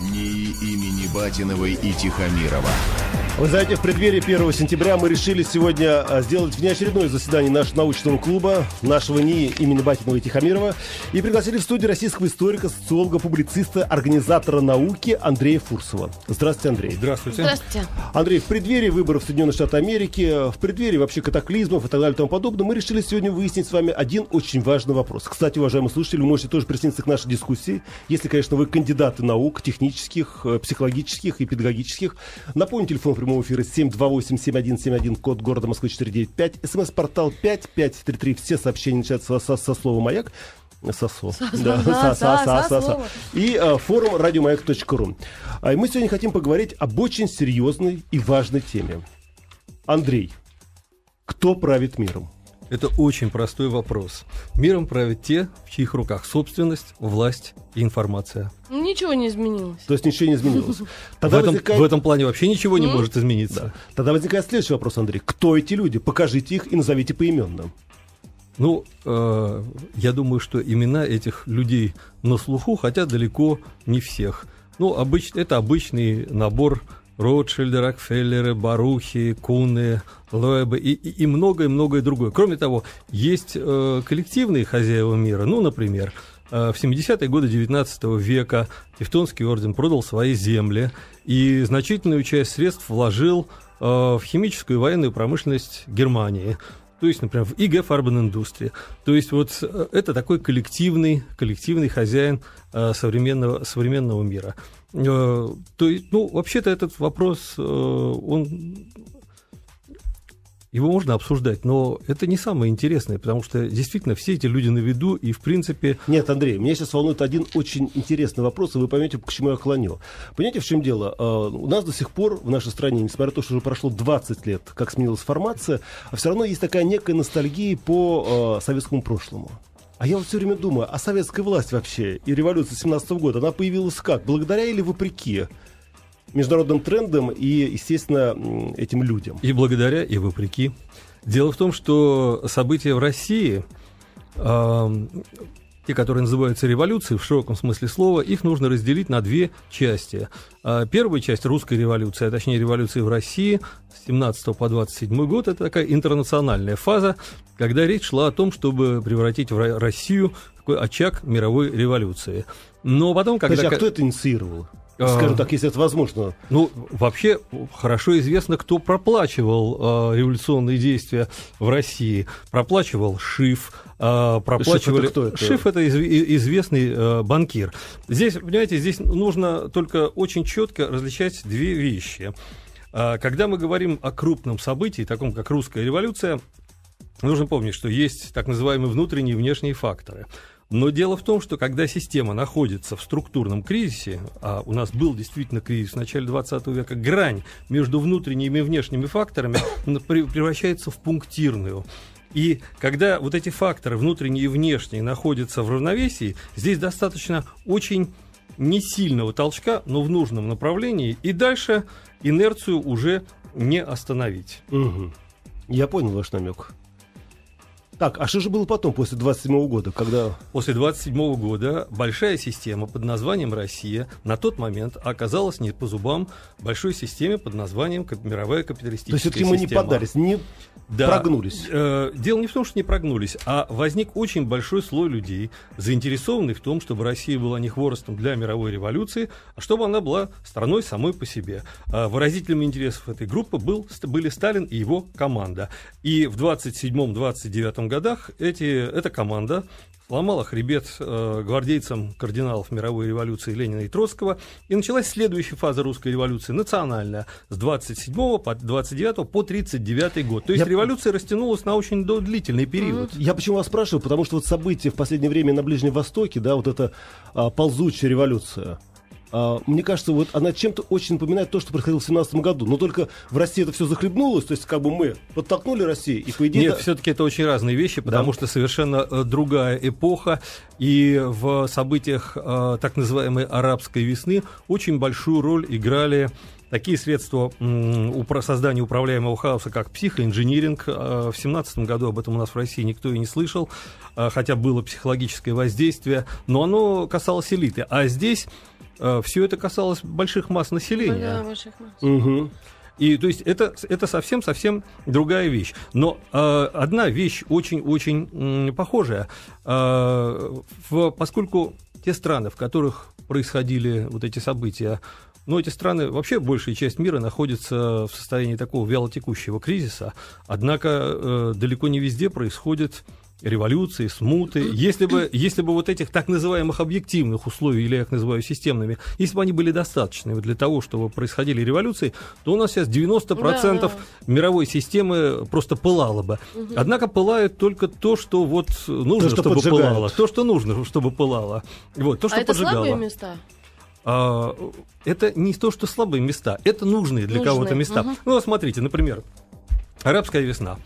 НИИ имени Батиновой и Тихомирова. Вы знаете, в преддверии 1 сентября мы решили сегодня а, сделать внеочередное заседание нашего научного клуба, нашего НИИ имени Батинова и Тихомирова, и пригласили в студию российского историка, социолога, публициста, организатора науки Андрея Фурсова. Здравствуйте, Андрей. Здравствуйте. Здравствуйте. Андрей, в преддверии выборов в Соединенных Штаты Америки, в преддверии вообще катаклизмов и так далее и тому подобное, мы решили сегодня выяснить с вами один очень важный вопрос. Кстати, уважаемые слушатели, вы можете тоже присоединиться к нашей дискуссии, если, конечно, вы кандидаты наук, технических, э, психологических и педагогических. Напомните Телефон прямого эфира 728-7171, код города Москвы 495. СМС-портал 5533. Все сообщения начинаются со, со слова «Маяк». Сосо. Сосо, да. да, Сосо, да, Сосо, Сосо. И э, форум радиомаяк.ру. А, мы сегодня хотим поговорить об очень серьезной и важной теме. Андрей, кто правит миром? Это очень простой вопрос. Миром правят те, в чьих руках собственность, власть и информация. Ну, ничего не изменилось. То есть ничего не изменилось. Тогда в, этом, возникает... в этом плане вообще ничего не mm. может измениться. Да. Тогда возникает следующий вопрос, Андрей. Кто эти люди? Покажите их и назовите поименно. Ну, э, я думаю, что имена этих людей на слуху, хотя далеко не всех. Ну, обыч, это обычный набор Ротшильды, Рокфеллеры, Барухи, Куны, Лоэбы и многое-многое другое. Кроме того, есть э, коллективные хозяева мира, ну, например, э, в 70-е годы 19 века Тевтонский орден продал свои земли и значительную часть средств вложил э, в химическую и военную промышленность Германии. То есть, например, в ИГ Фарбен-индустрии. То есть вот э, это такой коллективный, коллективный хозяин современного, современного мира. Э, то есть, ну, вообще-то этот вопрос, э, он его можно обсуждать, но это не самое интересное, потому что действительно все эти люди на виду и в принципе... Нет, Андрей, меня сейчас волнует один очень интересный вопрос, и вы поймете, к чему я клоню. Понимаете, в чем дело? Э, у нас до сих пор в нашей стране, несмотря на то, что уже прошло 20 лет, как сменилась формация, а все равно есть такая некая ностальгия по советскому прошлому. А я вот все время думаю, а советская власть вообще и революция 17 -го года, она появилась как? Благодаря или вопреки? международным трендам и, естественно, этим людям. И благодаря, и вопреки. Дело в том, что события в России те, которые называются революцией в широком смысле слова, их нужно разделить на две части. А, первая часть русской революции, а точнее революции в России с 17 по 27 год, это такая интернациональная фаза, когда речь шла о том, чтобы превратить в Россию такой очаг мировой революции. Но потом, когда... Подожди, а кто это инициировал? Ну, а, скажем так, если это возможно. Ну, вообще, хорошо известно, кто проплачивал э, революционные действия в России. Проплачивал Шиф, э, проплачивали... Шиф это кто это? Шиф это из... известный э, банкир. Здесь, понимаете, здесь нужно только очень четко различать две вещи. Э, когда мы говорим о крупном событии, таком как русская революция, нужно помнить, что есть так называемые внутренние и внешние факторы. Но дело в том, что когда система находится в структурном кризисе, а у нас был действительно кризис в начале 20 века, грань между внутренними и внешними факторами превращается в пунктирную. И когда вот эти факторы, внутренние и внешние, находятся в равновесии, здесь достаточно очень не сильного толчка, но в нужном направлении, и дальше инерцию уже не остановить. Угу. Я понял ваш намек. Так, а что же было потом, после 27 -го года, когда... После 27 -го года большая система под названием «Россия» на тот момент оказалась не по зубам большой системе под названием «Мировая капиталистическая система». То есть все мы не поддались, не да, прогнулись. Э, дело не в том, что не прогнулись, а возник очень большой слой людей, заинтересованных в том, чтобы Россия была не хворостом для мировой революции, а чтобы она была страной самой по себе. Э, выразителем интересов этой группы был, были Сталин и его команда. И в 27-29 годах эти, эта команда ломала хребет э, гвардейцам кардиналов мировой революции Ленина и Троцкого, и началась следующая фаза русской революции, национальная, с 27 по 29 по 39 год. То есть Я... революция растянулась на очень длительный период. Я почему вас спрашиваю, потому что вот события в последнее время на Ближнем Востоке, да, вот эта а, ползучая революция, а, мне кажется, вот она чем-то очень напоминает то, что происходило в 2017 году. Но только в России это все захлебнулось, то есть как бы мы подтолкнули Россию, и по идее... Нет, это... все-таки это очень разные вещи, потому да. что совершенно э, другая эпоха, и в событиях э, так называемой арабской весны очень большую роль играли такие средства создания управляемого хаоса, как психоинжиниринг. Э, в семнадцатом году об этом у нас в России никто и не слышал, хотя было психологическое воздействие, но оно касалось элиты. А здесь Э, все это касалось больших масс населения. Да, больших масс. Угу. И то есть это, это совсем-совсем другая вещь. Но э, одна вещь очень-очень похожая. Э, в, поскольку те страны, в которых происходили вот эти события, но ну, эти страны, вообще большая часть мира находится в состоянии такого вялотекущего кризиса, однако э, далеко не везде происходит революции, смуты, если бы, если бы вот этих так называемых объективных условий, или я их называю системными, если бы они были достаточными для того, чтобы происходили революции, то у нас сейчас 90% да, да. мировой системы просто пылало бы. Угу. Однако пылает только то, что вот нужно, то, что чтобы поджигают. пылало. То, что нужно, чтобы пылало. Вот, то, а что а поджигало. это слабые места? А, это не то, что слабые места, это нужные для нужные. кого-то места. Угу. Ну, смотрите, например, «Арабская весна».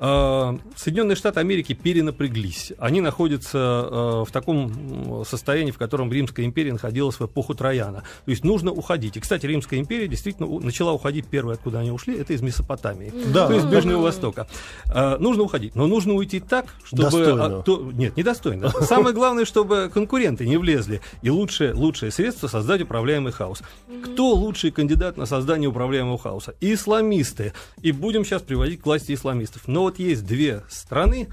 А, Соединенные Штаты Америки перенапряглись. Они находятся а, в таком состоянии, в котором Римская империя находилась в эпоху Трояна. То есть нужно уходить. И, кстати, Римская империя действительно начала уходить первое, откуда они ушли, это из Месопотамии, да. то есть Ближнего Востока. А, нужно уходить, но нужно уйти так, чтобы... Достойно. Нет, недостойно. Самое главное, чтобы конкуренты не влезли. И лучшее, лучшее средство создать управляемый хаос. Кто лучший кандидат на создание управляемого хаоса? Исламисты. И будем сейчас приводить к власти исламистов. Но вот есть две страны,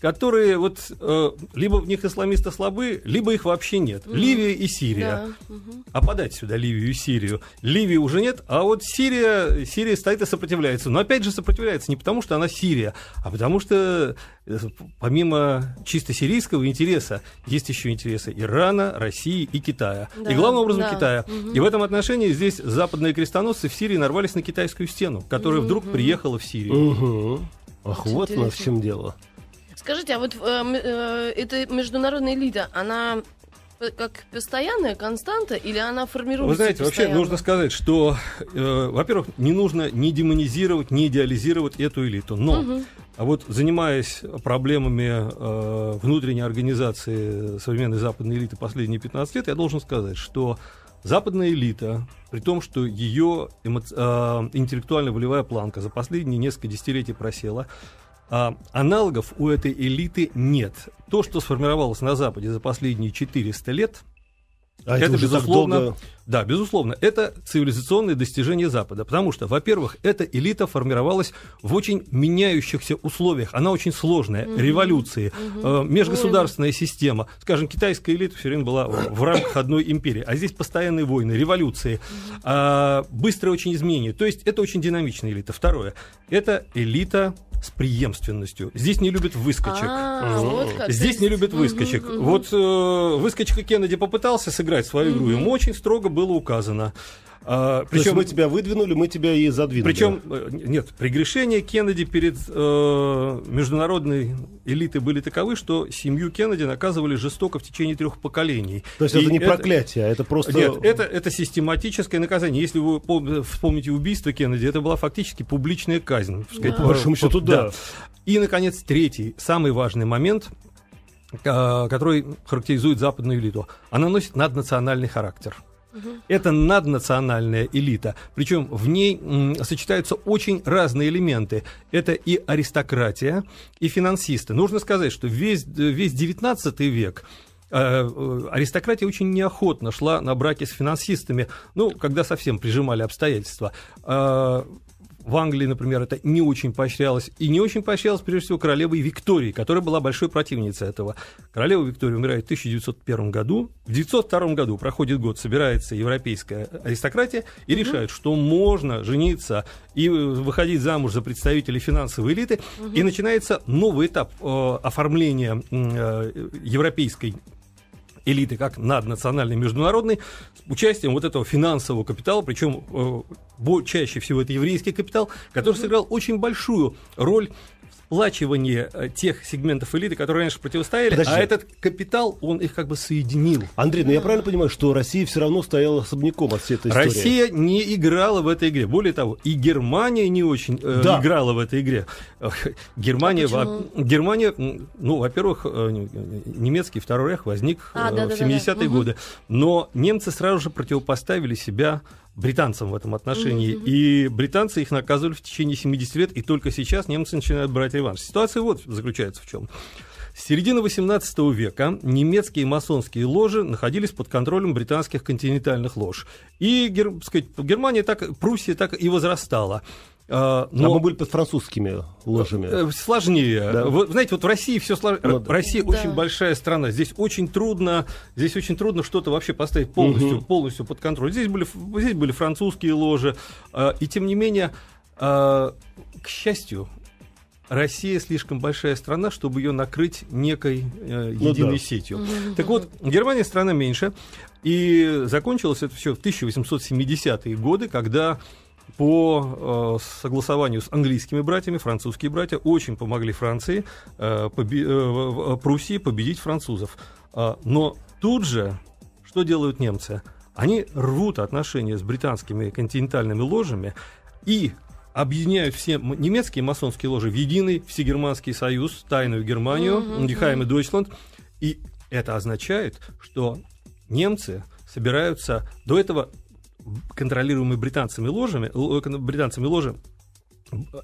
которые вот э, либо в них исламисты слабы, либо их вообще нет. Угу. Ливия и Сирия. Да. А подать сюда Ливию и Сирию. Ливии уже нет, а вот Сирия, Сирия стоит и сопротивляется. Но опять же сопротивляется не потому, что она Сирия, а потому что э, помимо чисто сирийского интереса есть еще интересы Ирана, России и Китая. Да, и главным образом да. Китая. Угу. И в этом отношении здесь западные крестоносцы в Сирии нарвались на китайскую стену, которая угу. вдруг приехала в Сирию. Угу. Ах, вот интересно. в чем дело. Скажите, а вот э, э, эта международная элита, она э, как постоянная константа или она формируется? Вы знаете, постоянно? вообще нужно сказать, что, э, во-первых, не нужно не демонизировать, не идеализировать эту элиту. Но угу. а вот занимаясь проблемами э, внутренней организации современной западной элиты последние 15 лет, я должен сказать, что Западная элита, при том, что ее эмоци... э, а, интеллектуально-волевая планка за последние несколько десятилетий просела, а, аналогов у этой элиты нет. То, что сформировалось на Западе за последние 400 лет, а это, это безусловно, долго... да, безусловно, это цивилизационные достижения Запада, потому что, во-первых, эта элита формировалась в очень меняющихся условиях, она очень сложная, mm-hmm. революции, mm-hmm. Э, межгосударственная mm-hmm. система, скажем, китайская элита все время была в рамках одной империи, а здесь постоянные войны, революции, mm-hmm. э, быстрое очень изменение, то есть это очень динамичная элита. Второе, это элита с преемственностью. Здесь не любят выскочек. А, Здесь не любят выскочек. Вот э, выскочка Кеннеди попытался сыграть свою игру, ему очень строго было указано. А, причем мы тебя выдвинули, мы тебя и задвинули. Причем э, нет, прегрешения Кеннеди перед э, международной элитой были таковы, что семью Кеннеди наказывали жестоко в течение трех поколений. То есть и это не это, проклятие, а это просто нет, это это систематическое наказание. Если вы вспомните убийство Кеннеди, это была фактически публичная казнь. Сказать, да. По большому счету, да. да. И наконец третий, самый важный момент э, который характеризует западную элиту. Она носит наднациональный характер. Это наднациональная элита. Причем в ней м, сочетаются очень разные элементы. Это и аристократия, и финансисты. Нужно сказать, что весь, весь 19 век э, э, аристократия очень неохотно шла на браки с финансистами, ну, когда совсем прижимали обстоятельства. Э, в Англии, например, это не очень поощрялось. И не очень поощрялось, прежде всего, королевой Виктории, которая была большой противницей этого. Королева Виктория умирает в 1901 году. В 1902 году проходит год, собирается европейская аристократия и угу. решает, что можно жениться и э, выходить замуж за представителей финансовой элиты. Угу. И начинается новый этап э, оформления э, европейской элиты, как наднациональной, международной, с участием вот этого финансового капитала, причем э, чаще всего это еврейский капитал, который сыграл очень большую роль сплачивание э, тех сегментов элиты, которые раньше противостояли, а Подожди. а этот капитал, он их как бы соединил. Андрей, ну я правильно понимаю, что Россия все равно стояла особняком от всей этой истории? Россия не играла в этой игре. Более того, и Германия не очень э, да. играла в этой игре. Германия, а во... Германия ну, во-первых, э, немецкий Второй Рейх возник а, э, да, в да, 70-е да, да. годы, но немцы сразу же противопоставили себя британцам в этом отношении. Mm-hmm. И британцы их наказывали в течение 70 лет, и только сейчас немцы начинают брать реванш. Ситуация вот заключается в чем. С середины XVIII века немецкие масонские ложи находились под контролем британских континентальных лож. И так сказать, Германия так, Пруссия так и возрастала. А, но... А мы были под французскими ложами. Э, сложнее. Да. Вы, знаете, вот в России все сложнее. Но... Ну Россия да. очень большая страна. Здесь очень трудно, здесь очень трудно что-то вообще поставить полностью, угу. полностью под контроль. Здесь были, здесь были французские ложи. А, и тем не менее, а, к счастью, Россия слишком большая страна, чтобы ее накрыть некой единой э, ну, да. сетью. Так вот, Германия страна меньше, и закончилось это все в 1870-е годы, когда по э, согласованию с английскими братьями, французские братья очень помогли Франции, э, поби- э, э, Пруссии победить французов. Э, но тут же что делают немцы? Они рвут отношения с британскими континентальными ложами и объединяют все немецкие масонские ложи в единый всегерманский союз, тайную Германию, Гехайм mm и Дойчланд. И это означает, что немцы собираются... До этого контролируемые британцами ложами, э, британцами ложи,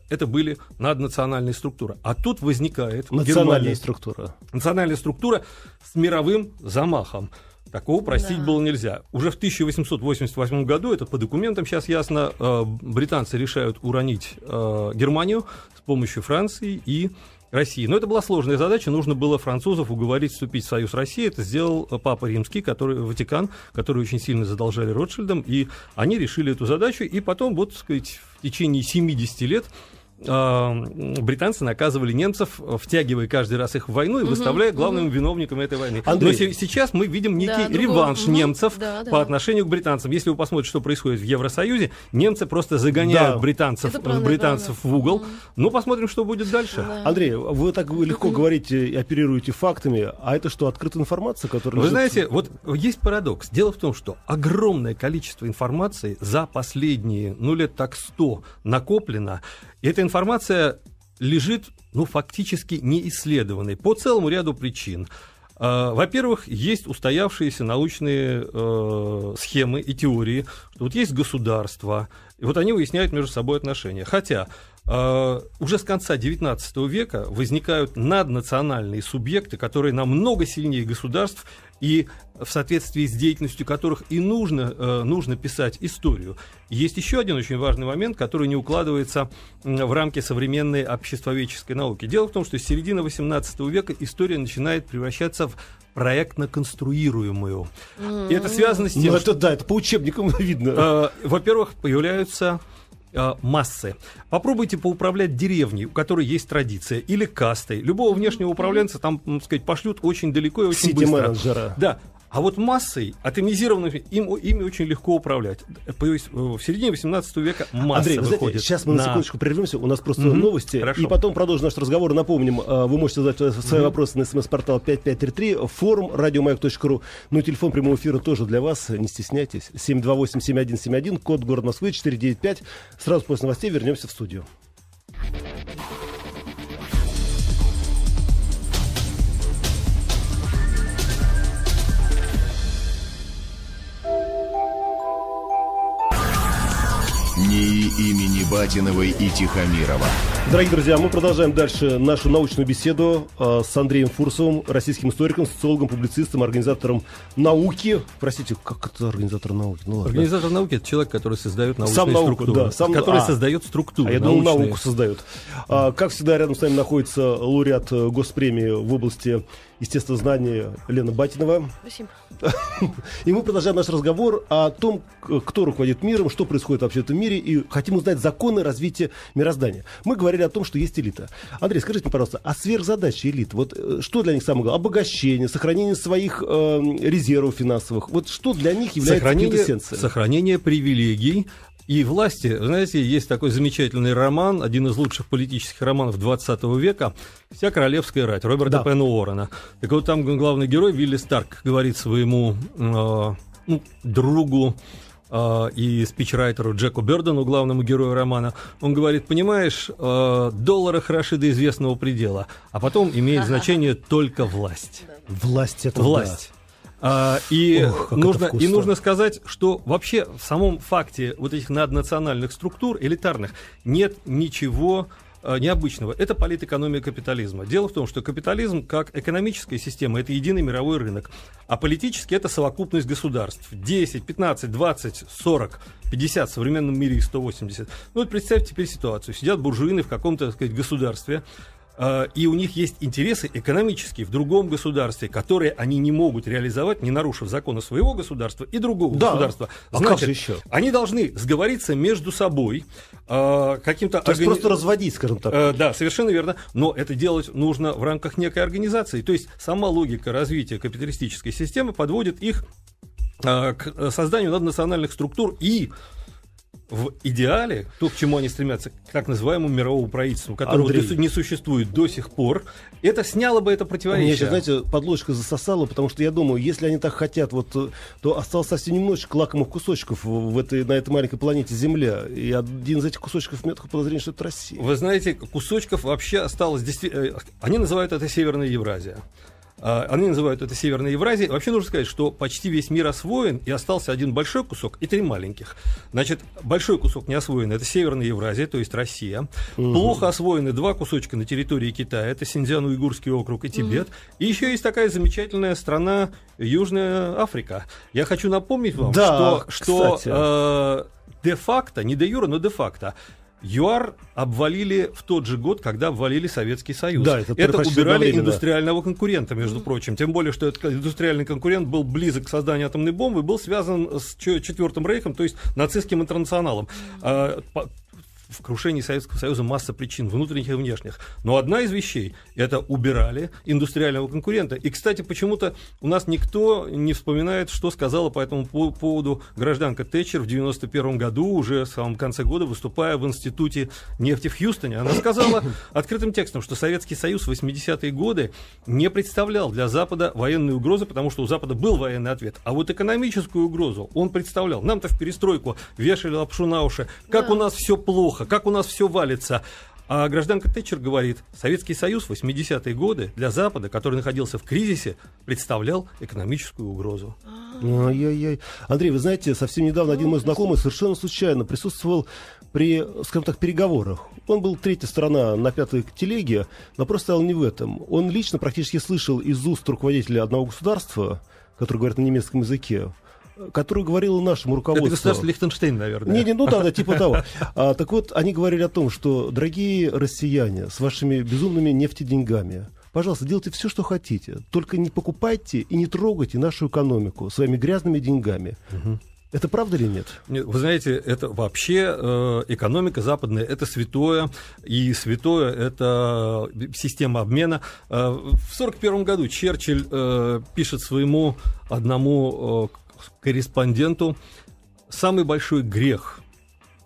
это были наднациональные структуры. А тут возникает национальная структура. Национальная структура с мировым замахом. Такого простить да. было нельзя. Уже в 1888 году, это по документам сейчас ясно, э, британцы решают уронить э, Германию с помощью Франции и России. Но это была сложная задача, нужно было французов уговорить вступить в Союз России. Это сделал э, Папа Римский, который, Ватикан, который очень сильно задолжали Ротшильдом, и они решили эту задачу, и потом, вот, так сказать, в течение 70 лет а, британцы наказывали немцев, втягивая каждый раз их в войну и выставляя главным виновником этой войны. Андрей. Но сейчас мы видим некий да, реванш другого. немцев да, да. по отношению к британцам. Если вы посмотрите, что происходит в Евросоюзе, немцы просто загоняют да. британцев, правда, британцев в угол. Но посмотрим, что будет дальше. Да. Андрей, вы так легко mm говорите и оперируете фактами, а это что, открытая информация, которая... Вы лежит... знаете, вот есть парадокс. Дело в том, что огромное количество информации за последние, ну, лет так сто накоплено, и эта информация лежит, ну, фактически неисследованной по целому ряду причин. А, во-первых, есть устоявшиеся научные э, схемы и теории, что вот есть государство, и вот они выясняют между собой отношения. Хотя э, уже с конца XIX века возникают наднациональные субъекты, которые намного сильнее государств и в соответствии с деятельностью которых и нужно, э, нужно писать историю. Есть еще один очень важный момент, который не укладывается в рамки современной обществоведческой науки. Дело в том, что с середины XVIII века история начинает превращаться в проектно-конструируемую. Mm-hmm. И это связано с тем, ну, что... это, Да, это по учебникам видно. Э, во-первых, появляются Э, массы. Попробуйте поуправлять деревней, у которой есть традиция, или кастой. Любого внешнего управленца там, так сказать, пошлют очень далеко и очень быстро. Да. А вот массой, атомизированными, им, ими очень легко управлять. Э, в середине 18 века масса Андрей, выходит. Знаете, сейчас мы на, на секундочку прервемся, у нас просто mm-hmm. новости. Хорошо. И потом продолжим наш разговор. Напомним, э, вы можете задать э, свои mm-hmm. вопросы на смс-портал 5533, форум радиомаяк.ру. Ну и телефон прямого эфира тоже для вас, не стесняйтесь. 728-7171, код город Москвы 495. Сразу после новостей вернемся в студию. НИИ имени Батиновой и Тихомирова. Дорогие друзья, мы продолжаем дальше нашу научную беседу э, с Андреем Фурсовым, российским историком, социологом, публицистом, организатором науки. Простите, как это организатор науки? Ну, ладно. Организатор науки – это человек, который создает научную сам науку, структуру. Да, сам... Который а, создает структуру. А я думал, науку создает. А, как всегда, рядом с нами находится лауреат э, госпремии в области естественно, знания Лена Батинова. Спасибо. И мы продолжаем наш разговор о том, кто руководит миром, что происходит вообще в этом мире, и хотим узнать законы развития мироздания. Мы говорили о том, что есть элита. Андрей, скажите мне, пожалуйста, а сверхзадачи элит, вот э, что для них самое главное? Обогащение, сохранение своих э, резервов финансовых. Вот что для них является сохранение, сохранение привилегий, и власти. Знаете, есть такой замечательный роман, один из лучших политических романов 20 века «Вся королевская рать» Роберта да. Пена Уоррена. Так вот, там главный герой Вилли Старк говорит своему э, ну, другу, э, и спичрайтеру Джеку Бердену, главному герою романа, он говорит, понимаешь, э, доллары хороши до известного предела, а потом имеет значение только власть. Власть это власть. Да. А, и, Ох, нужно, и нужно сказать, что вообще в самом факте вот этих наднациональных структур, элитарных, нет ничего а, необычного. Это политэкономия капитализма. Дело в том, что капитализм как экономическая система – это единый мировой рынок, а политически это совокупность государств. 10, 15, 20, 40, 50 в современном мире и 180. Ну вот представьте теперь ситуацию. Сидят буржуины в каком-то, так сказать, государстве, Э, и у них есть интересы экономические в другом государстве, которые они не могут реализовать, не нарушив законы своего государства и другого да. государства. Значит, а как же еще? они должны сговориться между собой э, каким-то... То есть органи... просто разводить, скажем так. Э, да, совершенно верно. Но это делать нужно в рамках некой организации. То есть сама логика развития капиталистической системы подводит их к созданию наднациональных структур и в идеале, то, к чему они стремятся, к так называемому мировому правительству, которого Андрей. не существует до сих пор, это сняло бы это противоречие. Меня сейчас, знаете, подложка засосала, потому что я думаю, если они так хотят, вот, э, то осталось совсем немножечко лакомых кусочков в этой, на этой маленькой планете Земля. И один из этих кусочков метко подозрение, что это Россия. Вы знаете, кусочков вообще осталось... Действи... Э, они называют это Северная Евразия. А, они называют это Северной Евразией. Вообще нужно сказать, что почти весь мир освоен, и остался один большой кусок и три маленьких. Значит, большой кусок не освоен, это Северная Евразия, то есть Россия. Угу. Плохо освоены два кусочка на территории Китая, это Синьцзян-Уйгурский округ и Тибет. Угу. И еще есть такая замечательная страна Южная Африка. Я хочу напомнить вам, да, что, а, де-факто, не де-юра, но де-факто, ЮАР обвалили в тот же год, когда обвалили Советский Союз. Да, это, это убирали индустриального да. конкурента, между прочим. Тем более, что этот индустриальный конкурент был близок к созданию атомной бомбы, был связан с Четвертым Рейхом, то есть нацистским интернационалом. А, в крушении Советского Союза масса причин, внутренних и внешних. Но одна из вещей – это убирали индустриального конкурента. И, кстати, почему-то у нас никто не вспоминает, что сказала по этому поводу гражданка Тэтчер в 91 году, уже в самом конце года, выступая в Институте нефти в Хьюстоне. Она сказала открытым текстом, что Советский Союз в 80-е годы не представлял для Запада военной угрозы, потому что у Запада был военный ответ. А вот экономическую угрозу он представлял. Нам-то в перестройку вешали лапшу на уши. Как да. у нас все плохо, плохо, как у нас все валится. А гражданка Тэтчер говорит, Советский Союз в 80-е годы для Запада, который находился в кризисе, представлял экономическую угрозу. Ай-яй-яй. Андрей, вы знаете, совсем недавно один мой знакомый совершенно случайно присутствовал при, скажем так, переговорах. Он был третья сторона на пятой телеге, но просто он не в этом. Он лично практически слышал из уст руководителя одного государства, который говорит на немецком языке, которую говорило нашему руководству. Это государство Лихтенштейн, наверное. Не, не, ну да, да, типа того. А, так вот, они говорили о том, что, дорогие россияне, с вашими безумными нефтеденьгами, пожалуйста, делайте все, что хотите, только не покупайте и не трогайте нашу экономику своими грязными деньгами. Угу. Это правда или нет? Нет, Вы знаете, это вообще э, экономика западная, это святое, и святое это э, система обмена. Э, в 1941 году Черчилль э, пишет своему одному э, корреспонденту. Самый большой грех,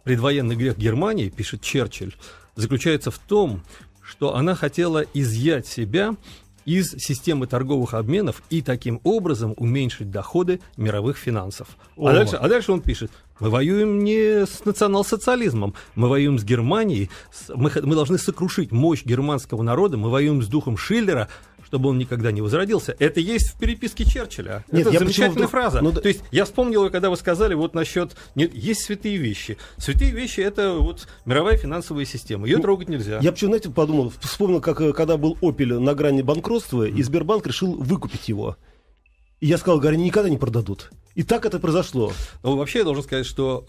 предвоенный грех Германии, пишет Черчилль, заключается в том, что она хотела изъять себя из системы торговых обменов и таким образом уменьшить доходы мировых финансов. А дальше, а дальше он пишет, мы воюем не с национал-социализмом, мы воюем с Германией, мы, мы должны сокрушить мощь германского народа, мы воюем с духом Шиллера, чтобы он никогда не возродился. Это есть в переписке Черчилля. Нет, это замечательная вдруг... фраза. Ну, То есть я вспомнил, когда вы сказали вот насчет... Нет, есть святые вещи. Святые вещи — это вот мировая финансовая система. Ее ну, трогать нельзя. Я почему, знаете, подумал, вспомнил, как э, когда был «Опель» на грани банкротства, mm. и Сбербанк решил выкупить его. И я сказал, Гарри, никогда не продадут. И так это произошло. Ну, вообще я должен сказать, что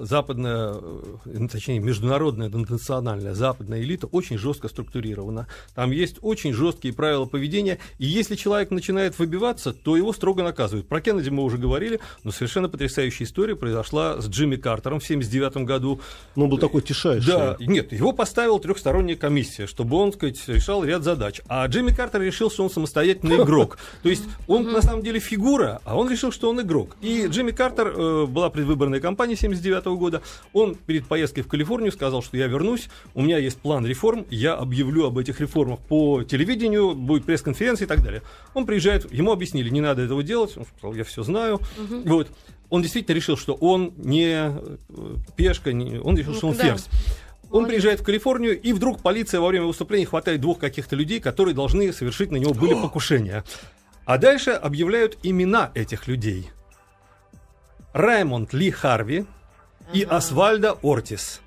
э, западная, э, ну, точнее, международная, национальная западная элита очень жестко структурирована. Там есть очень жесткие правила поведения. И если человек начинает выбиваться, то его строго наказывают. Про Кеннеди мы уже говорили, но совершенно потрясающая история произошла с Джимми Картером в 1979 году. Но он был такой тишайший. Да, нет, его поставила трехсторонняя комиссия, чтобы он, так сказать, решал ряд задач. А Джимми Картер решил, что он самостоятельный игрок. То есть он на самом деле фигура, а он решил, что он игрок рок. И Джимми Картер э, была предвыборная кампания 79 года. Он перед поездкой в Калифорнию сказал, что я вернусь, у меня есть план реформ, я объявлю об этих реформах по телевидению, будет пресс-конференция и так далее. Он приезжает, ему объяснили, не надо этого делать, он сказал, я все знаю. Угу. Вот. Он действительно решил, что он не э, пешка, не... он решил, ну, что он ну, да. ферзь. Он приезжает в Калифорнию, и вдруг полиция во время выступления хватает двух каких-то людей, которые должны совершить на него были покушения. А дальше объявляют имена этих людей. Раймонд Ли Харви ага. и Освальдо Ортис.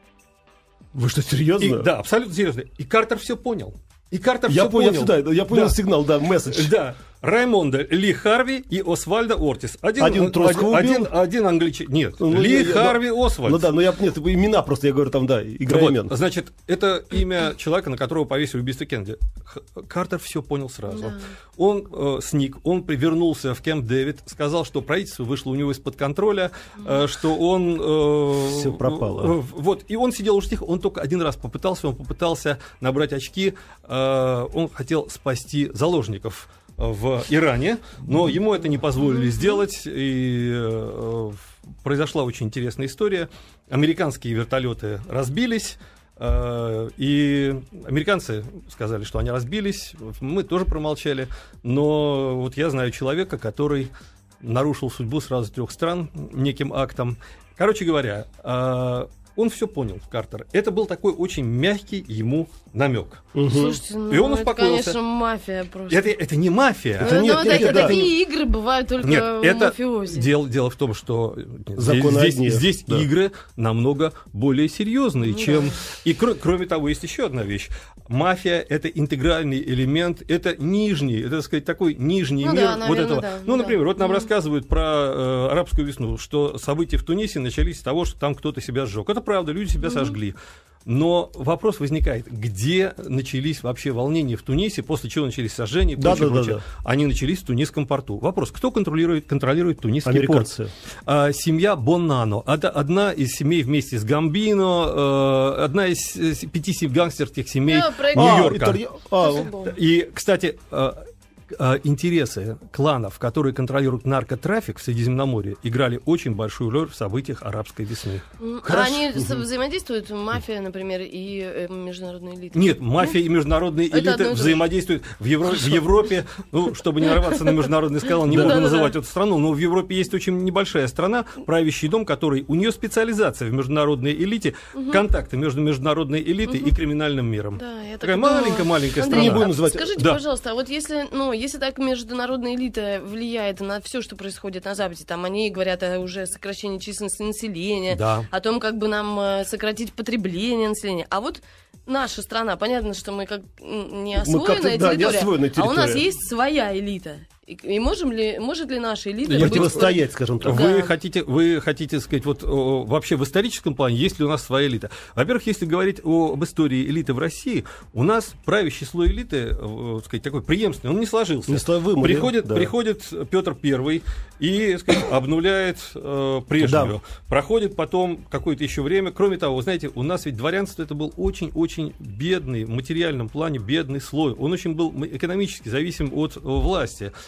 Вы что, серьезно? И, да, абсолютно серьезно. И Картер все понял. И Картер я все понял. понял. Да, я понял да. сигнал, да, месседж. Да. Раймонда Ли Харви и Освальда Ортис. Один, один Троцкого один, убил? Один, один англичанин. Нет, ну, ну, Ли я, Харви ну да, Освальд. Ну да, но я, нет, имена просто, я говорю там, да, игровой вот, Значит, это имя человека, на которого повесили убийство Кеннеди. Картер все понял сразу. Да. Он э, сник, он привернулся в Кемп Дэвид, сказал, что правительство вышло у него из-под контроля, э, что он... Э, все пропало. Э, вот, и он сидел уже тихо, он только один раз попытался, он попытался набрать очки, э, он хотел спасти заложников в Иране, но ему это не позволили сделать, и э, произошла очень интересная история. Американские вертолеты разбились, э, и американцы сказали, что они разбились, мы тоже промолчали, но вот я знаю человека, который нарушил судьбу сразу трех стран неким актом. Короче говоря, э, он все понял, Картер. Это был такой очень мягкий ему намек. Угу. Слушайте, ну, и он это, успокоился. конечно, мафия просто. Это, это не мафия. Это, ну, нет, ну, нет, это, да. Такие игры бывают только нет, в это мафиозе. Дело, дело в том, что Закон здесь, одних, здесь да. игры намного более серьезные, ну, чем... И кр- кроме того, есть еще одна вещь. Мафия — это интегральный элемент, это нижний, это, так сказать, такой нижний ну, мир да, наверное, вот этого. Да, ну, например, да. вот нам mm рассказывают про э, арабскую весну, что события в Тунисе начались с того, что там кто-то себя сжег. Это правда, люди себя сожгли. Но вопрос возникает, где начались вообще волнения в Тунисе, после чего начались сожжения да, да, Да, да. Они начались в тунисском порту. Вопрос, кто контролирует, контролирует тунисский Американцы. порт? А, семья Бонано. Это одна из семей вместе с Гамбино, э, одна из э, пяти гангстерских семей а, Нью-Йорка. а. И, кстати, э, Э, интересы кланов, которые контролируют наркотрафик в Средиземноморье, играли очень большую роль в событиях арабской весны. А Хорошо. Они взаимодействуют, мафия, например, и э, международные элиты. Нет, мафия и международные элиты одно... взаимодействуют в, Евро... в Европе, ну, чтобы не нарваться на международный скандал, не буду называть эту страну, но в Европе есть очень небольшая страна, правящий дом, который у нее специализация в международной элите, контакты между международной элитой и криминальным миром. Да, Такая маленькая-маленькая страна, а будем называть. Скажите, пожалуйста, а вот если, ну, если так международная элита влияет на все, что происходит на Западе, там они говорят о уже сокращении численности населения, да. о том, как бы нам э, сократить потребление населения. А вот наша страна, понятно, что мы как не освоенная мы территория, да, не освоенная территория, а у нас есть своя элита. И, можем ли, может ли наш лидер да, противостоять, скажем так? Вы да. хотите, вы хотите сказать, вот вообще в историческом плане, есть ли у нас своя элита? Во-первых, если говорить о, об истории элиты в России, у нас правящий слой элиты, э, сказать, такой преемственный, он не сложился. Не слой вымыли, приходит, да. приходит Петр Первый и сказать, обнуляет э, прежнюю. Да. Проходит потом какое-то еще время. Кроме того, вы знаете, у нас ведь дворянство это был очень-очень бедный, в материальном плане бедный слой. Он очень был экономически зависим от э, власти.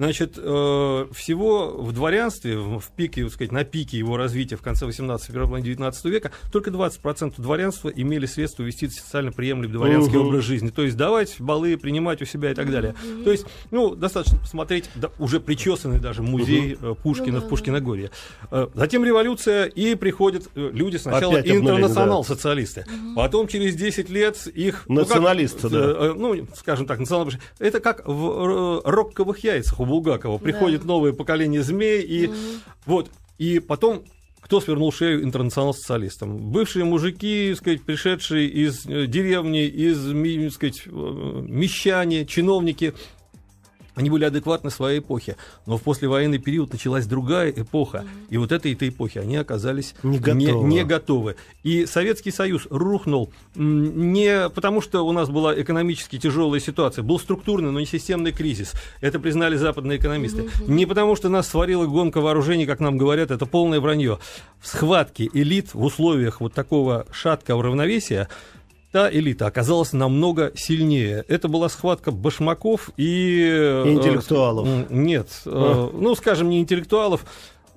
Значит, э, всего в дворянстве, в пике, так сказать, на пике его развития в конце 18 первой половины 19 века, только 20% дворянства имели средства вести социально приемлемый дворянский угу. образ жизни. То есть давать балы, принимать у себя и так далее. То есть, ну, достаточно посмотреть да, уже причесанный даже музей угу. Пушкина ну, да, в Пушкиногорье. Э, затем революция, и приходят люди сначала интернационал-социалисты. Да. Потом через 10 лет их... Националисты, ну, как, да. Ну, скажем так, национал... Это как в рокковых яйцах у Булгакова. Приходит да. новое поколение змей, и угу. вот. И потом кто свернул шею интернационал-социалистам? Бывшие мужики, сказать, пришедшие из э, деревни, из сказать, э, мещане, чиновники, они были адекватны своей эпохе. Но в послевоенный период началась другая эпоха. Mm-hmm. И вот этой этой эпохи они оказались не, готовы. не, не готовы. И Советский Союз рухнул не потому, что у нас была экономически тяжелая ситуация. Был структурный, но не системный кризис. Это признали западные экономисты. Mm-hmm. Не потому, что нас сварила гонка вооружений, как нам говорят, это полное вранье. В схватке элит в условиях вот такого шаткого равновесия та элита оказалась намного сильнее. Это была схватка башмаков и... Э, интеллектуалов. Нет, э, а. ну, скажем, не интеллектуалов,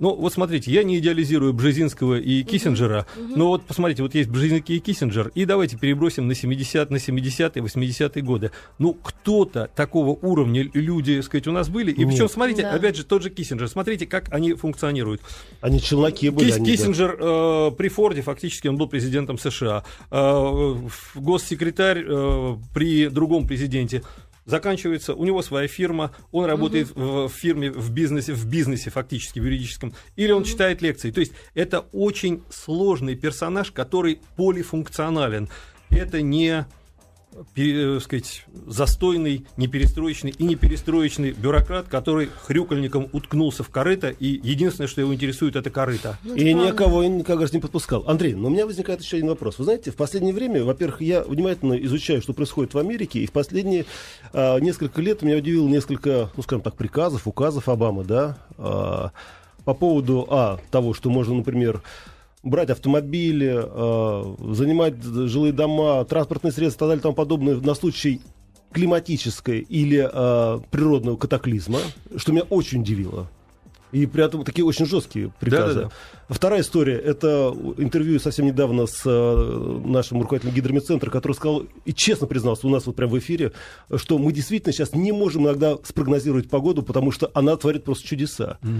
ну, вот смотрите, я не идеализирую Бжезинского и Киссинджера, угу. но вот посмотрите, вот есть Бжезинский и Киссинджер, и давайте перебросим на 70 на 70-е, 80-е годы. Ну, кто-то такого уровня люди, так сказать, у нас были. И ну, причем, смотрите, да. опять же, тот же Киссинджер, смотрите, как они функционируют. Они челноки были. Кис- они, Киссинджер да. э, при Форде фактически он был президентом США. Э, госсекретарь э, при другом президенте заканчивается, у него своя фирма, он работает угу. в, в фирме, в бизнесе, в бизнесе фактически, в юридическом, или он угу. читает лекции. То есть это очень сложный персонаж, который полифункционален. Это не э, сказать, застойный, неперестроечный и неперестроечный бюрократ, который хрюкальником уткнулся в корыто, и единственное, что его интересует, это корыто. Ну, и правда. никого, как раз, не подпускал. Андрей, но у меня возникает еще один вопрос. Вы знаете, в последнее время, во-первых, я внимательно изучаю, что происходит в Америке, и в последние э, несколько лет меня удивило несколько, ну, скажем так, приказов, указов Обамы, да, э, по поводу, а, того, что можно, например, брать автомобили, э, занимать жилые дома, транспортные средства и так далее и тому подобное на случай климатической или э, природного катаклизма, что меня очень удивило. И при этом такие очень жесткие приказы. Да, да, да. Вторая история. Это интервью совсем недавно с э, нашим руководителем гидромедцентра, который сказал и честно признался у нас вот прямо в эфире, что мы действительно сейчас не можем иногда спрогнозировать погоду, потому что она творит просто чудеса. Mm. -hmm.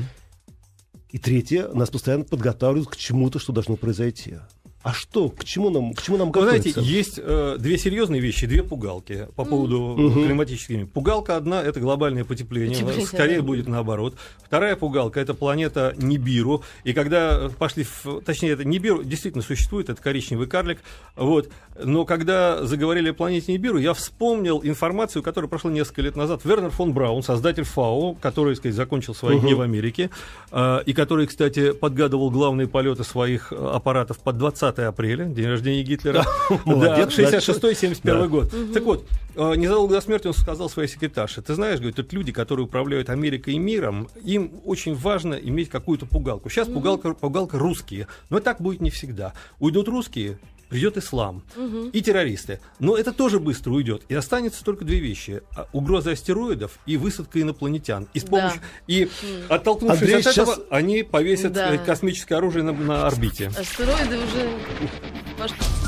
И третье, нас постоянно подготавливают к чему-то, что должно произойти. А что, к чему нам, к чему нам готовиться? Вы знаете, есть э, две серьезные вещи, две пугалки по поводу mm-hmm. Э, климатических изменений. Пугалка одна – это глобальное потепление, потепление скорее будет наоборот. Вторая пугалка – это планета Нибиру. И когда э, пошли, в, точнее, это Нибиру действительно существует, это коричневый карлик. Вот. Но когда заговорили о планете Нибиру, я вспомнил информацию, которая прошла несколько лет назад. Вернер фон Браун, создатель ФАО, который, сказать, закончил свои uh-huh. дни в Америке, э, и который, кстати, подгадывал главные полеты своих э, аппаратов под 20 20 апреля, день рождения Гитлера. Да, 66-71 год. Так вот, э, незадолго до смерти он сказал своей секретарше, ты знаешь, говорит, тут люди, которые управляют Америкой и миром, им очень важно иметь какую-то пугалку. Сейчас пугалка, пугалка русские, но так будет не всегда. Уйдут русские, придет ислам угу. и террористы. Но это тоже быстро уйдет. И останется только две вещи. А, угроза астероидов и высадка инопланетян. И, с помощью... да. и оттолкнувшись Андрей, от этого, они повесят да. Э, космическое оружие на, на орбите. Астероиды уже...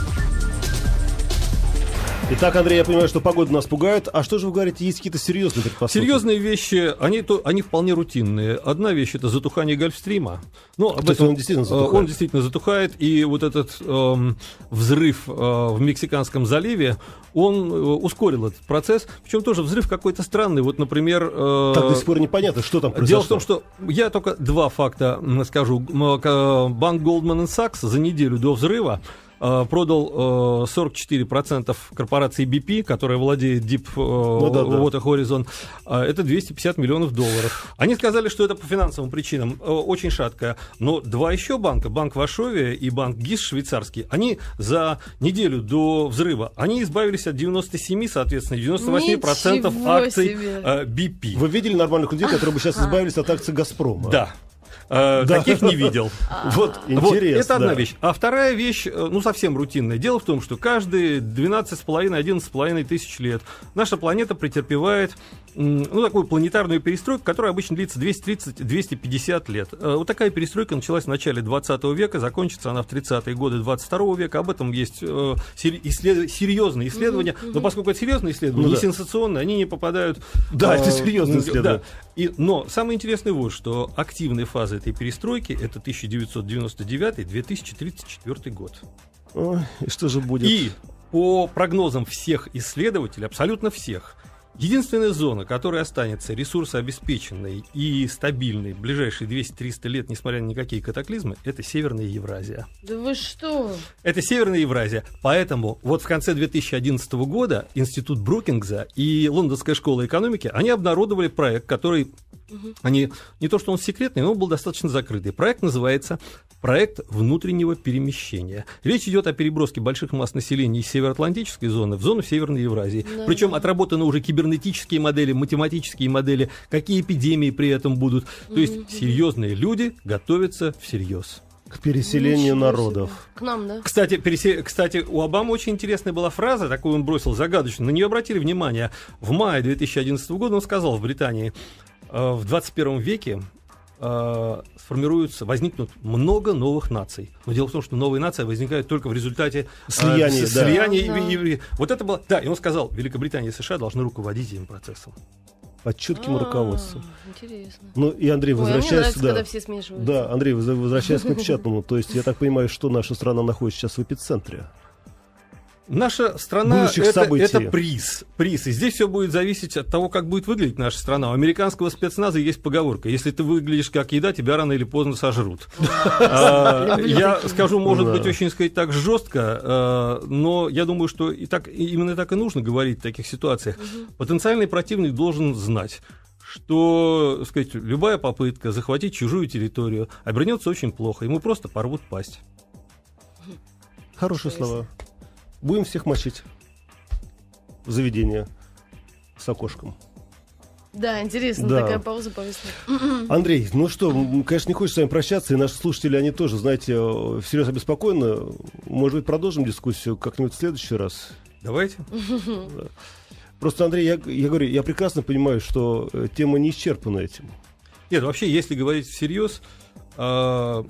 Итак, Андрей, я понимаю, что погода нас пугает. А что же вы говорите, есть какие-то серьезные предпосылки? Серьезные вещи, они, то, они вполне рутинные. Одна вещь это затухание гольфстрима. Ну, об то этом, он действительно э, затухает. Он действительно затухает. И вот этот эм, взрыв э, в Мексиканском заливе, он э, ускорил этот процесс. Причем тоже взрыв какой-то странный. Вот, например... Э, так до сих пор непонятно, что там произошло. Дело в том, что я только два факта скажу. Э, банк Goldman Sachs за неделю до взрыва Э, продал 44% э, корпорации BP, которая владеет Deep э, ну, да, Water Horizon. А, это 250 миллионов долларов. Они сказали, что это по финансовым причинам очень шаткое. Но два еще банка, банк Вашовия и банк ГИС швейцарский, они за неделю до взрыва, они избавились от 97, соответственно, 98% акций себе. BP. Вы видели нормальных людей, которые бы сейчас а. избавились от акций Газпрома? Да. Э, да. Таких не видел. А. Вот, вот это одна да. вещь. А вторая вещь, э, ну, совсем рутинная. Дело в том, что каждые 12,5-11,5 тысяч лет наша планета претерпевает ну, такую планетарную перестройку, которая обычно длится 230-250 лет. Э, вот такая перестройка началась в начале 20 века, закончится она в 30-е годы 22 века. Об этом есть э, исслед... серьезные исследования, но поскольку это серьезные исследования, ну, не да. сенсационные, они не попадают... Да, а, это серьезные исследования. Да. И, но самое интересное вот, что активная фаза этой перестройки — это 1999-2034 год. Ой, что же будет? И по прогнозам всех исследователей, абсолютно всех, Единственная зона, которая останется ресурсообеспеченной и стабильной в ближайшие 200-300 лет, несмотря на никакие катаклизмы, это Северная Евразия. Да вы что? Это Северная Евразия. Поэтому вот в конце 2011 года Институт Брукингза и Лондонская школа экономики, они обнародовали проект, который они, не то, что он секретный, но он был достаточно закрытый. Проект называется «Проект внутреннего перемещения». Речь идет о переброске больших масс населения из североатлантической зоны в зону Северной Евразии. Да, Причем да. отработаны уже кибернетические модели, математические модели, какие эпидемии при этом будут. То есть серьезные люди готовятся всерьез. К переселению Ничего народов. Себе. К нам, да? Кстати, пересе... Кстати, у Обамы очень интересная была фраза, такую он бросил загадочную, на нее обратили внимание. В мае 2011 года он сказал в Британии, Э, в 21 веке э, сформируются, возникнут много новых наций. Но дело в том, что новые нации возникают только в результате слияния. Э, слияния да. и, и, и, вот это было. Да, и он сказал, Великобритания и США должны руководить этим процессом под чутким а, руководством. Интересно. Ну и Андрей, возвращаясь сюда. Да, Андрей, возвращаясь к печатному. То есть я так понимаю, что наша страна находится сейчас в эпицентре Наша страна это, это приз, приз. И здесь все будет зависеть от того, как будет выглядеть наша страна. У американского спецназа есть поговорка: если ты выглядишь как еда, тебя рано или поздно сожрут. А, я скажу, может быть, очень сказать так жестко, э, но я думаю, что и так именно так и нужно говорить в таких ситуациях. Потенциальный противник должен знать что сказать, любая попытка захватить чужую территорию обернется очень плохо, ему просто порвут пасть. Хорошие слова. Будем всех мочить в заведение с окошком. Да, интересно, да. такая пауза повисла. Андрей, ну что, конечно, не хочется с вами прощаться, и наши слушатели, они тоже, знаете, э, всерьез обеспокоены. Может быть, продолжим дискуссию как-нибудь в следующий раз? Давайте. Да. Просто, Андрей, я, я говорю, я прекрасно понимаю, что э, тема не исчерпана этим. Нет, вообще, если говорить всерьез, а,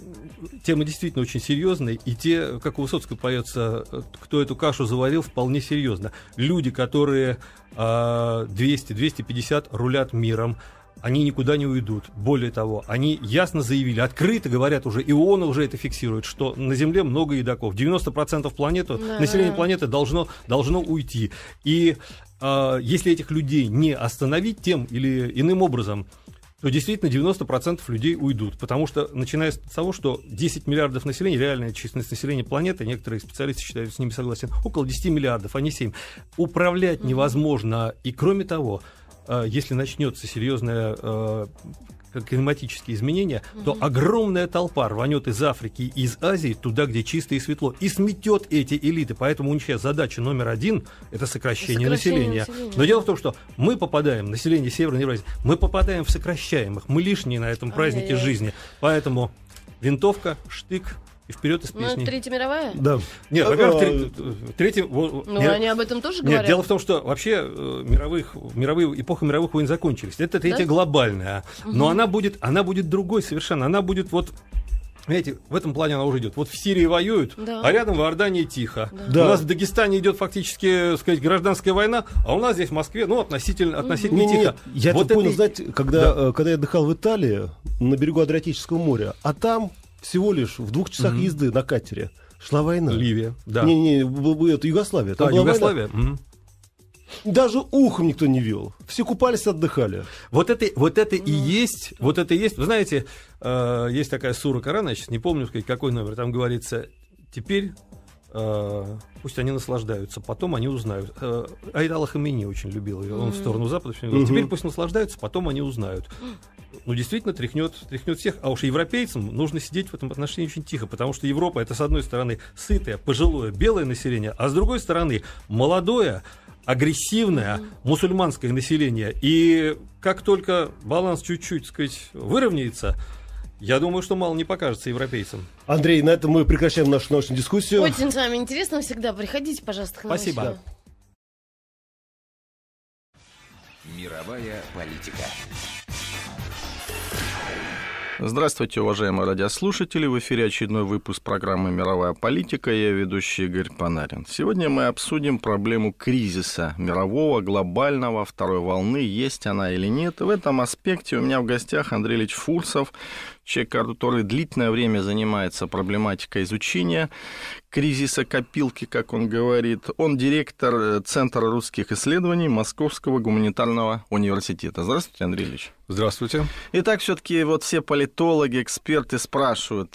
тема действительно очень серьезная, и те, как у Высоцкого поется, кто эту кашу заварил, вполне серьезно. Люди, которые 200-250 а, рулят миром, они никуда не уйдут. Более того, они ясно заявили, открыто говорят уже, и ООН уже это фиксирует, что на Земле много едоков. 90% планеты, да. население планеты должно, должно уйти. И э, если этих людей не остановить тем или иным образом, то действительно 90% людей уйдут. Потому что, начиная с того, что 10 миллиардов населения, реальная численность населения планеты, некоторые специалисты считают, с ними согласен, около 10 миллиардов, а не 7. Управлять невозможно. И кроме того, э, если начнется серьезная э, Э, климатические изменения, угу. то огромная толпа рванет из Африки и из Азии туда, где чисто и светло, и сметет эти элиты. Поэтому у сейчас задача номер один – это сокращение, сокращение населения. населения. Но дело в том, что мы попадаем, население Северной Евразии, мы попадаем в сокращаемых, мы лишние на этом празднике а, жизни. Поэтому винтовка, штык, и вперед из песни. Ну, Третья мировая? Да. Нет, ну, во-первых, э, треть, э, третья... Ну, они об этом тоже говорят. Нет, дело в том, что вообще э, мировых, мировые, эпоха мировых войн закончились. Это третья да? глобальная. А. Но она, будет, она будет другой совершенно. Она будет вот Понимаете, в этом плане она уже идет. Вот в Сирии воюют, да. а рядом в Иордании тихо. Да. У нас в Дагестане идет фактически, сказать, гражданская война, а у нас здесь в Москве, ну, относительно, относительно mm тихо. Нет, я вот это понял, и... знаете, когда, да. когда я отдыхал в Италии, на берегу Адриатического моря, а там всего лишь в двух часах mm-hmm. езды на катере шла война. Ливия, да. Не-не, это Югославия. Там а, Югославия. Война. Mm-hmm. Даже ухом никто не вел. Все купались, отдыхали. Вот это, вот это и есть, вот это и есть. Вы знаете, э, есть такая сура Корана, я сейчас не помню, сказать, какой номер. Там говорится, теперь э, пусть они наслаждаются, потом они узнают. Э, Айд очень любил ее, он mm-hmm. в сторону Запада. Говорил, теперь пусть наслаждаются, потом они узнают ну, действительно тряхнет, тряхнет всех. А уж европейцам нужно сидеть в этом отношении очень тихо, потому что Европа — это, с одной стороны, сытое, пожилое, белое население, а с другой стороны, молодое, агрессивное мусульманское население. И как только баланс чуть-чуть, сказать, выровняется, я думаю, что мало не покажется европейцам. Андрей, на этом мы прекращаем нашу научную дискуссию. Очень с вами интересно всегда. Приходите, пожалуйста, к нам. Спасибо. Еще. Мировая политика. Здравствуйте, уважаемые радиослушатели. В эфире очередной выпуск программы «Мировая политика». Я ведущий Игорь Панарин. Сегодня мы обсудим проблему кризиса мирового, глобального, второй волны, есть она или нет. В этом аспекте у меня в гостях Андрей Ильич Фурсов, человек, который длительное время занимается проблематикой изучения кризиса копилки, как он говорит. Он директор э, Центра русских исследований Московского гуманитарного университета. Здравствуйте, Андрей Ильич. Здравствуйте. Итак, все-таки вот все политологи, эксперты спрашивают,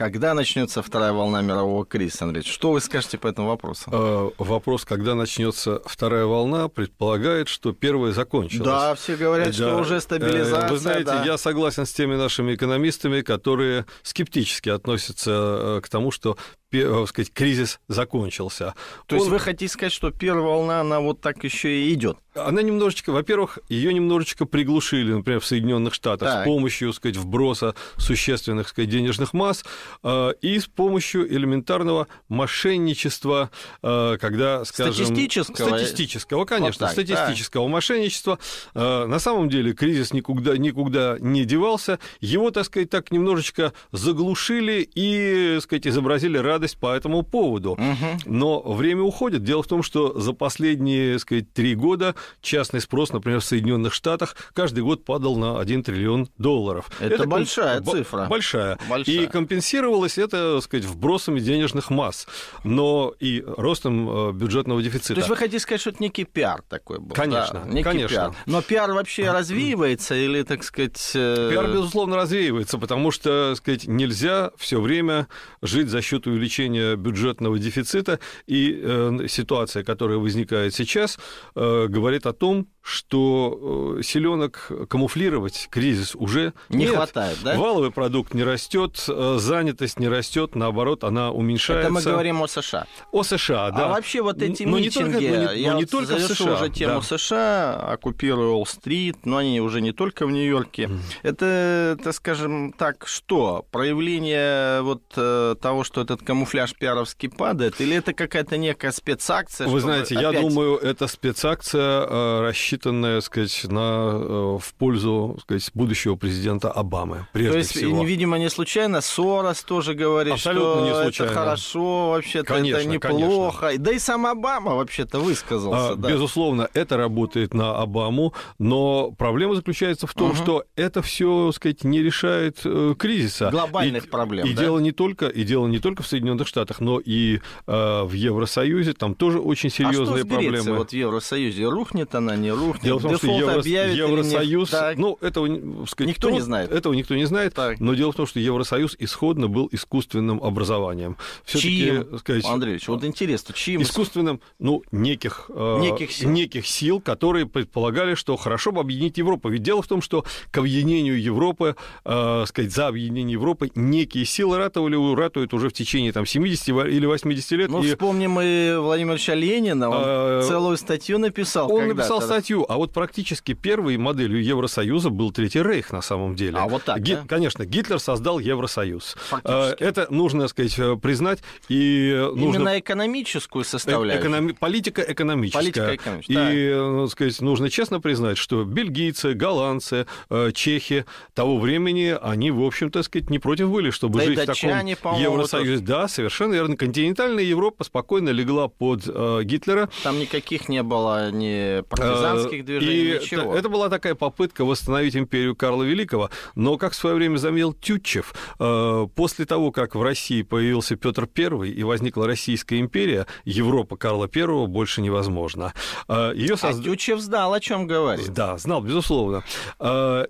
когда начнется вторая волна мирового кризиса, Андрей? Что вы скажете по этому вопросу? Э, вопрос, когда начнется вторая волна, предполагает, что первая закончилась. Да, все говорят, да. что уже э, стабилизация. Вы знаете, да. я согласен с теми нашими экономистами, которые скептически относятся э, к тому, что Э, сказать, кризис закончился. То Он... есть вы хотите сказать, что первая волна, она вот так еще и идет? Она немножечко, во-первых, ее немножечко приглушили, например, в Соединенных Штатах так. с помощью, сказать, вброса существенных, сказать, денежных масс э, и с помощью элементарного мошенничества, э, когда, скажем, статистического, статистического, конечно, вот так, статистического да. мошенничества. На самом деле кризис никуда никуда не девался, его, так сказать, так немножечко заглушили и, сказать, изобразили рад радость по этому поводу. Угу. Но время уходит. Дело в том, что за последние, так сказать, три года частный спрос, например, в Соединенных Штатах каждый год падал на 1 триллион долларов. Это, это большая комп... цифра. Большая. большая. И компенсировалось это, так сказать, вбросами денежных масс, но и ростом э, бюджетного дефицита. То есть вы хотите сказать, что это некий пиар такой был? Конечно, да, некий конечно. Пиар. Но пиар вообще развеивается или, так сказать... Э, пиар, безусловно, развеивается, потому что, так сказать, нельзя все время жить за счет увеличения увеличение бюджетного дефицита, и э, ситуация, которая возникает сейчас, э, говорит о том, что э, селенок камуфлировать кризис уже не нет. хватает, да? Валовый продукт не растет, э, занятость не растет, наоборот, она уменьшается. Это мы говорим о США. О США, а да. А вообще вот ну, эти но ну, митинги, не только, ну, я но не вот только в США, уже тему да. США, оккупирую Уолл-стрит, но они уже не только в Нью-Йорке. Mm. Это, так скажем так, что? Проявление вот э, того, что этот камуфляж пиаровский падает, или это какая-то некая спецакция? Вы знаете, опять... я думаю, это спецакция рассчитана рассчитанная, сказать, на, э, в пользу, сказать, будущего президента Обамы, прежде То есть, всего. видимо, не случайно Сорос тоже говорит, Абсолютно что не случайно. это хорошо, вообще-то это неплохо. Конечно. Да и сам Обама вообще-то высказался. А, да. Безусловно, это работает на Обаму, но проблема заключается в том, угу. что это все, сказать, не решает э, кризиса. Глобальных и, проблем. И да? дело не только, и дело не только в Соединенных Штатах, но и э, в Евросоюзе там тоже очень серьезные а что с Грецией, проблемы. Вот в Евросоюзе рухнет она не рухнет? рухнет, Дело в том, что Евро... Евросоюз... Ну, этого, сказать, никто кто, не знает. Этого никто не знает, так. но дело в том, что Евросоюз исходно был искусственным образованием. Чьим? Сказать, Андреевич, вот интересно, чьим? Искусственным, ну, неких, а, неких, сил. неких сил, которые предполагали, что хорошо бы объединить Европу. Ведь дело в том, что к объединению Европы, э, сказать, за объединение Европы некие силы ратовали, ратуют уже в течение там, 70 или 80 лет. Ну, и... вспомним и э, Владимира Ленина, он э... целую статью написал Он написал статью, статью, а вот практически первой моделью Евросоюза был Третий Рейх на самом деле. А вот так, Гит, да? Конечно, Гитлер создал Евросоюз. Фактически. Э, это нужно, так сказать, э, признать. И Именно нужно... экономическую составляющую. Э, эконом... Политика экономическая. Политика экономическая. И, да. так сказать, нужно честно признать, что бельгийцы, голландцы, чехи того времени, они, в общем, то сказать, не против были, чтобы да жить в датчане, таком Евросоюзе. Да, совершенно верно. Континентальная Европа спокойно легла под э, Гитлера. Там никаких не было ни партизанских дворянских э, движений, и ничего. Это была такая попытка восстановить империю Карла Великого. Но, как в свое время заметил Тютчев, э, после того, как в России появился Петр I и возникла Российская империя, Европа Карла I больше невозможна. Э, Ее созд... А Тютчев знал, о чем говорит. Да, знал, безусловно.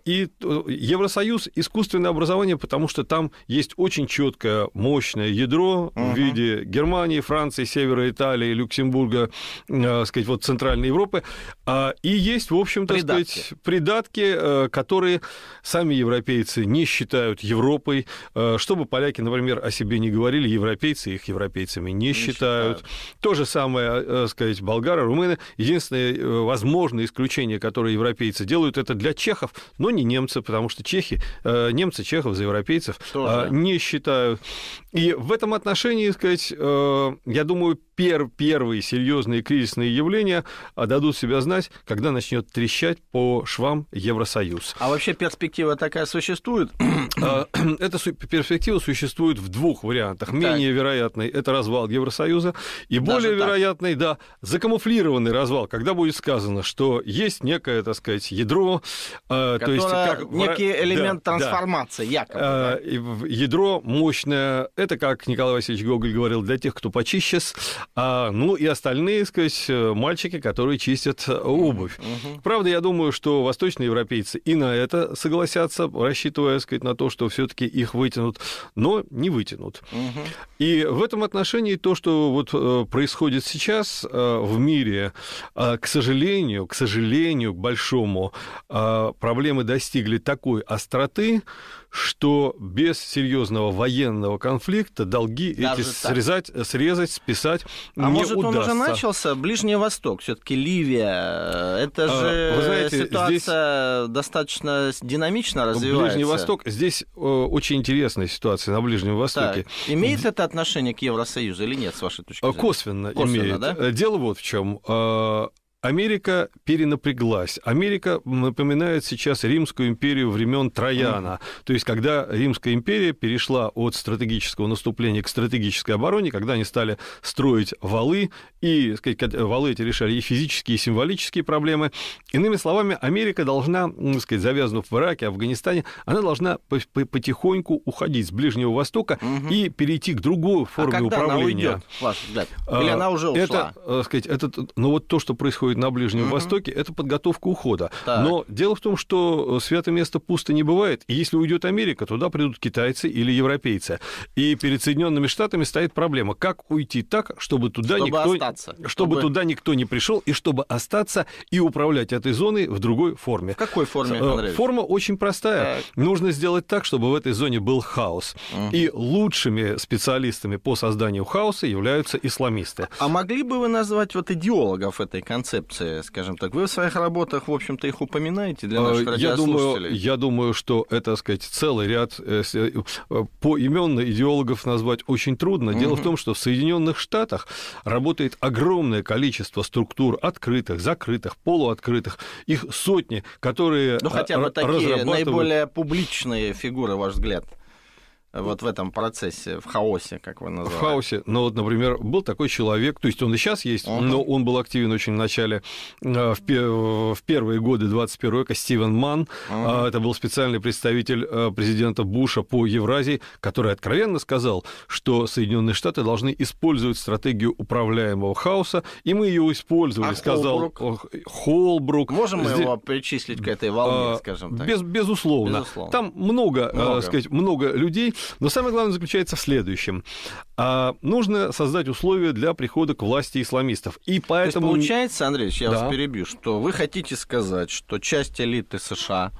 И Евросоюз искусственное образование, потому что там есть очень четкое, мощное ядро угу. в виде Германии, Франции, Севера Италии, Люксембурга, сказать, вот Центральной Европы. А и есть, в общем-то, придатки. сказать, придатки, э, которые сами европейцы не считают Европой. Э, чтобы поляки, например, о себе не говорили, европейцы их европейцами не, не считают. считают. То же самое, э, сказать, болгары, румыны. Единственное возможное исключение, которое европейцы делают, это для чехов, но не немцы, потому что чехи, немцы чехов за европейцев Тоже. не считают. И в этом отношении, сказать, я думаю, пер первые серьезные кризисные явления дадут себя знать, когда начнет трещать по швам Евросоюз. А вообще перспектива такая существует? А, эта перспектива существует в двух вариантах. Менее так. вероятный – это развал Евросоюза, и Даже более так. вероятный, да, закамуфлированный развал, когда будет сказано, что есть некое, так сказать, ядро, Которое, а, то есть как некий элемент да, трансформации, а, да. якобы. Да. Ядро мощное, это как Николай Васильевич Гоголь говорил, для тех, кто почище, а, ну и остальные, сказать, э, мальчики, которые чистят э, обувь. Угу. Правда, я думаю, что восточные европейцы и на это согласятся, рассчитывая, сказать, на то, что все-таки их вытянут, но не вытянут. Угу. И в этом отношении то, что вот э, происходит сейчас в мире, к сожалению, к сожалению, к большому, проблемы достигли такой остроты, что без серьезного военного конфликта долги Даже эти так. срезать, срезать, списать а не может, удастся. он уже начался? Ближний Восток, все таки Ливия. Это а, же Вы знаете, ситуация здесь... достаточно динамично развивается. Ближний Восток. Здесь э, очень интересная ситуация на Ближнем Востоке. Так. Имеет это отношение к Евросоюзу или нет, с вашей точки э, зрения? Косвенно, Косвенно имеет. Да? Э, дело вот в чем Америка перенапряглась. Америка напоминает сейчас Римскую империю времен Трояна. То есть, когда Римская империя перешла от стратегического наступления к стратегической обороне, когда они стали строить валы, и сказать, валы эти решали и физические, и символические проблемы. Иными словами, Америка должна, сказать, завязнув в Ираке, Афганистане, она должна потихоньку уходить с Ближнего Востока mm и перейти к другой а форме а когда управления. Она уйдет, ваш взгляд? Или а, она уже ушла? Это, сказать, это, ну вот то, что происходит происходит на Ближнем угу. Востоке, это подготовка ухода. Так. Но дело в том, что э, святое место пусто не бывает. И если уйдет Америка, туда придут китайцы или европейцы. И перед Соединенными Штатами стоит проблема, как уйти так, чтобы туда чтобы никто остаться. Чтобы, чтобы туда никто не пришел и чтобы остаться и управлять этой зоной в другой форме. В какой форме? Э, Андрей? Форма очень простая. Так. Нужно сделать так, чтобы в этой зоне был хаос. Угу. И лучшими специалистами по созданию хаоса являются исламисты. А могли бы вы назвать вот идеологов этой концепции? концепции, скажем так. Вы в своих работах, в общем-то, их упоминаете для а, наших я Думаю, я думаю, что это, так сказать, целый ряд э, э, поименно идеологов назвать очень трудно. Дело угу. в том, что в Соединенных Штатах работает огромное количество структур открытых, закрытых, полуоткрытых. Их сотни, которые Ну, хотя э, бы такие разрабатывают... наиболее публичные фигуры, ваш взгляд вот в этом процессе, в хаосе, как вы назвали. В хаосе. Ну вот, например, был такой человек, то есть он и сейчас есть, uh-huh. но он был активен очень в начале, э, в, в первые годы 21 века, Стивен Манн. Uh-huh. Это был специальный представитель э, президента Буша по Евразии, который откровенно сказал, что Соединенные Штаты должны использовать стратегию управляемого хаоса, и мы ее использовали, а сказал Холбрук. Можем Здесь... мы его причислить к этой волне, а, скажем так? Без, безусловно. безусловно. Там много, э, много. Э, сказать, много людей, но самое главное заключается в следующем. А, нужно создать условия для прихода к власти исламистов. И поэтому... То есть получается, Андрей я да. вас перебью, что вы хотите сказать, что часть элиты США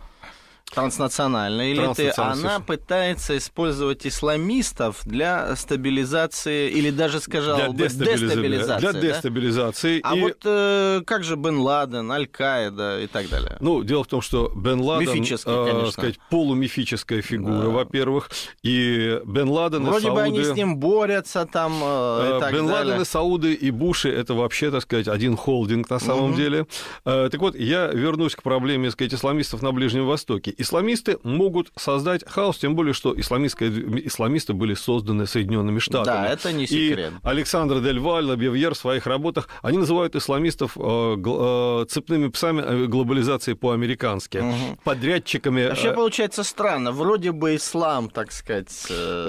транснациональной элиты, она пытается использовать исламистов для стабилизации или даже скажем для бы дестабилизации. дестабилизации для да? дестабилизации. А и... вот э, как же Бен Ладен, Аль-Каида и так далее? Ну, дело в том, что Бен Ладен, Э, сказать, полумифическая фигура, да. во-первых, и Бен Ладен Вроде и Сауды... бы они с ним борются там э, э, и так Бен далее. Ладен и Сауды и Буши это вообще, так сказать, один холдинг на самом угу. деле. Э, так вот, я вернусь к проблеме, так сказать, исламистов на Ближнем Востоке исламисты могут создать хаос, тем более, что исламистские исламисты были созданы Соединенными Штатами. Да, это не секрет. И Александр Дель Валь, Бевьер в своих работах, они называют исламистов э, э, цепными псами э, глобализации по-американски, угу. подрядчиками. Вообще получается странно, вроде бы ислам, так сказать.